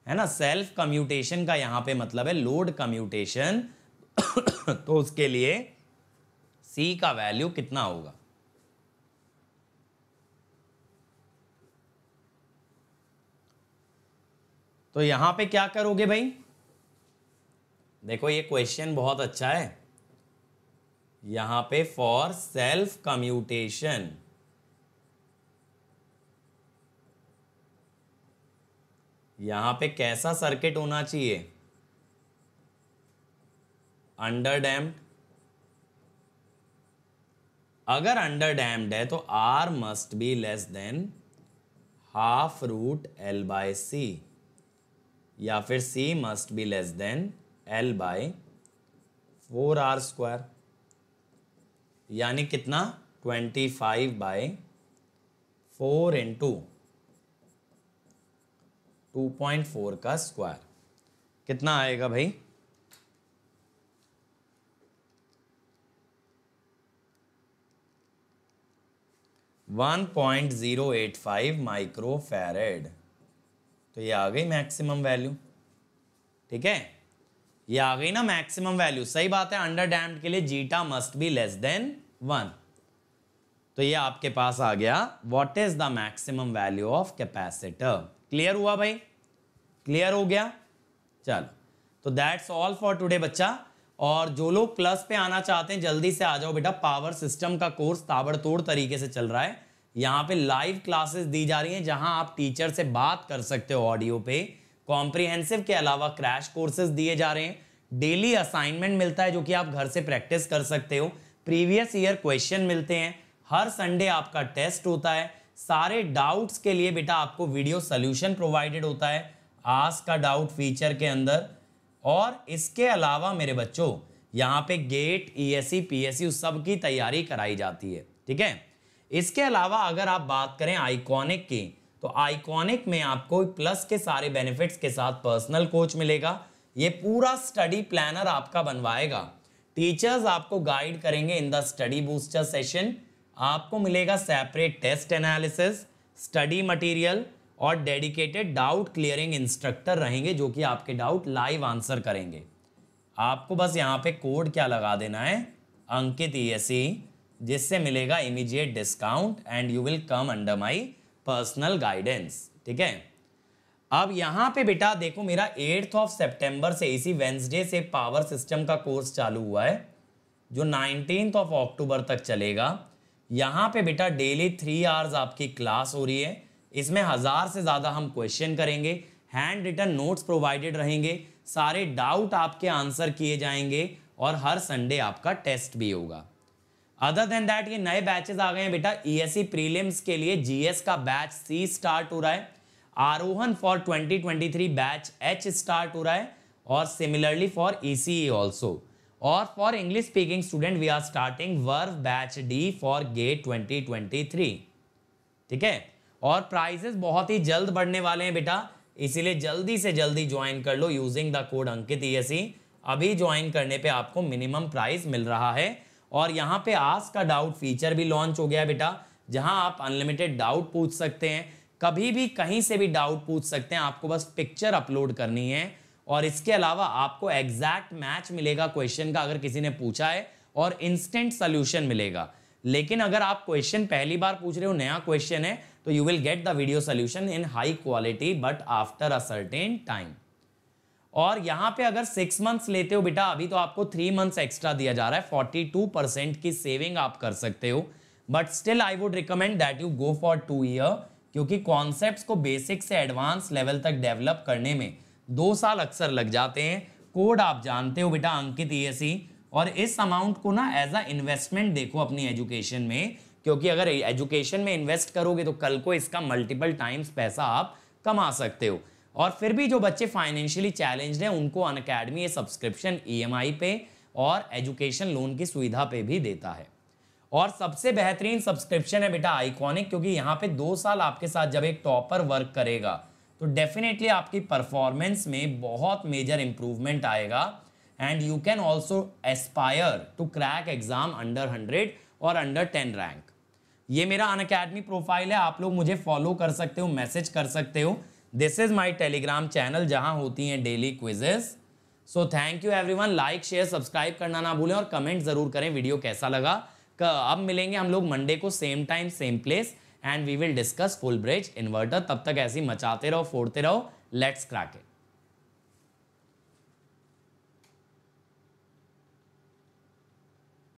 है ना सेल्फ कम्यूटेशन का यहां पे मतलब है लोड कम्यूटेशन <coughs> तो उसके लिए सी का वैल्यू कितना होगा तो यहां पे क्या करोगे भाई देखो ये क्वेश्चन बहुत अच्छा है यहां पे फॉर सेल्फ कम्यूटेशन यहां पे कैसा सर्किट होना चाहिए अंडर डैम्ड अगर अंडर डैम्ड है तो R must be less than half root L by C या फिर C must be less than L by four R square यानी कितना twenty five by four into two point four का square कितना आएगा भाई one point zero eight five micro farad तो ये आ गई मैक्सिमम वैल्यू ठीक है ये आ गई ना मैक्सिमम वैल्यू सही बात है अंडर डैम्ड के लिए zeta must be less than one तो ये आपके पास आ गया what is the maximum value of capacitor clear हुआ भाई क्लियर हो गया चलो तो दैट्स ऑल फॉर टुडे बच्चा और जो लोग प्लस पे आना चाहते हैं जल्दी से आ जाओ बेटा पावर सिस्टम का कोर्स ताबड़तोड़ तरीके से चल रहा है यहाँ पे लाइव क्लासेस दी जा रही हैं जहाँ आप टीचर से बात कर सकते हो ऑडियो पे कॉम्प्रिहेंसिव के अलावा क्रैश कोर्सेज दिए जा रहे हैं डेली असाइनमेंट मिलता है जो कि आप घर से प्रैक्टिस कर सकते हो प्रीवियस ईयर क्वेश्चन मिलते हैं हर संडे आपका टेस्ट होता है सारे डाउट्स के लिए बेटा आपको वीडियो सोल्यूशन प्रोवाइडेड होता है आज का डाउट फीचर के अंदर और इसके अलावा मेरे बच्चों यहाँ पे GATE E S C P S उस सब की तैयारी कराई जाती है ठीक है इसके अलावा अगर आप बात करें आइकॉनिक की तो आइकॉनिक में आपको प्लस के सारे बेनिफिट्स के साथ पर्सनल कोच मिलेगा ये पूरा स्टडी प्लानर आपका बनवाएगा टीचर्स आपको गाइड करेंगे in the study booster session आपको मिलेगा separate test analysis study material और डेडिकेटेड डाउट क्लियरिंग इंस्ट्रक्टर रहेंगे जो कि आपके डाउट लाइव आंसर करेंगे आपको बस यहाँ पे कोड क्या लगा देना है अंकित ई e जिससे मिलेगा immediate discount and you will come under my personal guidance ठीक है अब यहाँ पे बेटा देखो मेरा एट्थ ऑफ सितंबर से इसी वेंसडे से पावर सिस्टम का कोर्स चालू हुआ है जो नाइनटीन ऑफ अक्टूबर तक चलेगा यहाँ पे बेटा डेली थ्री आवर्स आपकी क्लास हो रही है इसमें हज़ार से ज़्यादा हम क्वेश्चन करेंगे हैंड रिटर्न नोट्स प्रोवाइडेड रहेंगे सारे डाउट आपके आंसर किए जाएंगे और हर संडे आपका टेस्ट भी होगा अदर देन दैट ये नए बैचेस आ गए हैं बेटा ईएससी e प्रीलिम्स e के लिए जीएस का बैच सी स्टार्ट हो रहा है Aarohan for 2023 batch H start हो रहा है और सिमिलरली फॉर ईसीई आल्सो और for English speaking student we are starting Verve batch D for GATE 2023 ठीक है और प्राइजेस बहुत ही जल्द बढ़ने वाले हैं बेटा इसीलिए जल्दी से जल्दी ज्वाइन कर लो using the code Ankit E e अभी ज्वाइन करने पर आपको मिनिमम प्राइस मिल रहा है और यहाँ पे आज का डाउट फीचर भी लॉन्च हो गया बेटा जहाँ आप अनलिमिटेड डाउट पूछ सकते हैं कभी भी कहीं से भी डाउट पूछ सकते हैं आपको बस पिक्चर अपलोड करनी है और इसके अलावा आपको एग्जैक्ट मैच मिलेगा क्वेश्चन का अगर किसी ने पूछा है और इंस्टेंट सोल्यूशन मिलेगा लेकिन अगर आप क्वेश्चन पहली बार पूछ रहे हो नया क्वेश्चन है तो you will get the video solution in high quality but after a certain time और यहाँ पे अगर सिक्स मंथ्स लेते हो बेटा अभी तो आपको थ्री मंथ्स एक्स्ट्रा दिया जा रहा है फोर्टी टू परसेंट की सेविंग आप कर सकते हो but still I would recommend that you go for two year क्योंकि कॉन्सेप्ट को बेसिक से एडवांस लेवल तक डेवलप करने में दो साल अक्सर लग जाते हैं कोड आप जानते हो बेटा अंकित ई e e। और इस अमाउंट को ना एज अ इन्वेस्टमेंट देखो अपनी एजुकेशन में क्योंकि अगर एजुकेशन में इन्वेस्ट करोगे तो कल को इसका मल्टीपल टाइम्स पैसा आप कमा सकते हो और फिर भी जो बच्चे फाइनेंशियली चैलेंज हैं उनको अन अकेडमी ये सब्सक्रिप्शन ई e पे और एजुकेशन लोन की सुविधा पे भी देता है और सबसे बेहतरीन सब्सक्रिप्शन है बेटा आइकॉनिक क्योंकि यहाँ पे दो साल आपके साथ जब एक टॉपर वर्क करेगा तो डेफिनेटली आपकी परफॉर्मेंस में बहुत मेजर इंप्रूवमेंट आएगा and you can also aspire to crack exam under hundred और अंडर टेन रैंक ये मेरा अन प्रोफाइल है आप लोग मुझे फॉलो कर सकते हो मैसेज कर सकते हो this is my Telegram channel जहां होती हैं daily quizzes so thank you one like share subscribe करना ना भूलें और कमेंट जरूर करें वीडियो कैसा लगा अब मिलेंगे हम लोग मंडे को same time same place and we will discuss full bridge inverter तब तक ऐसे ही मचाते रहो फोड़ते रहो लेट्स क्राके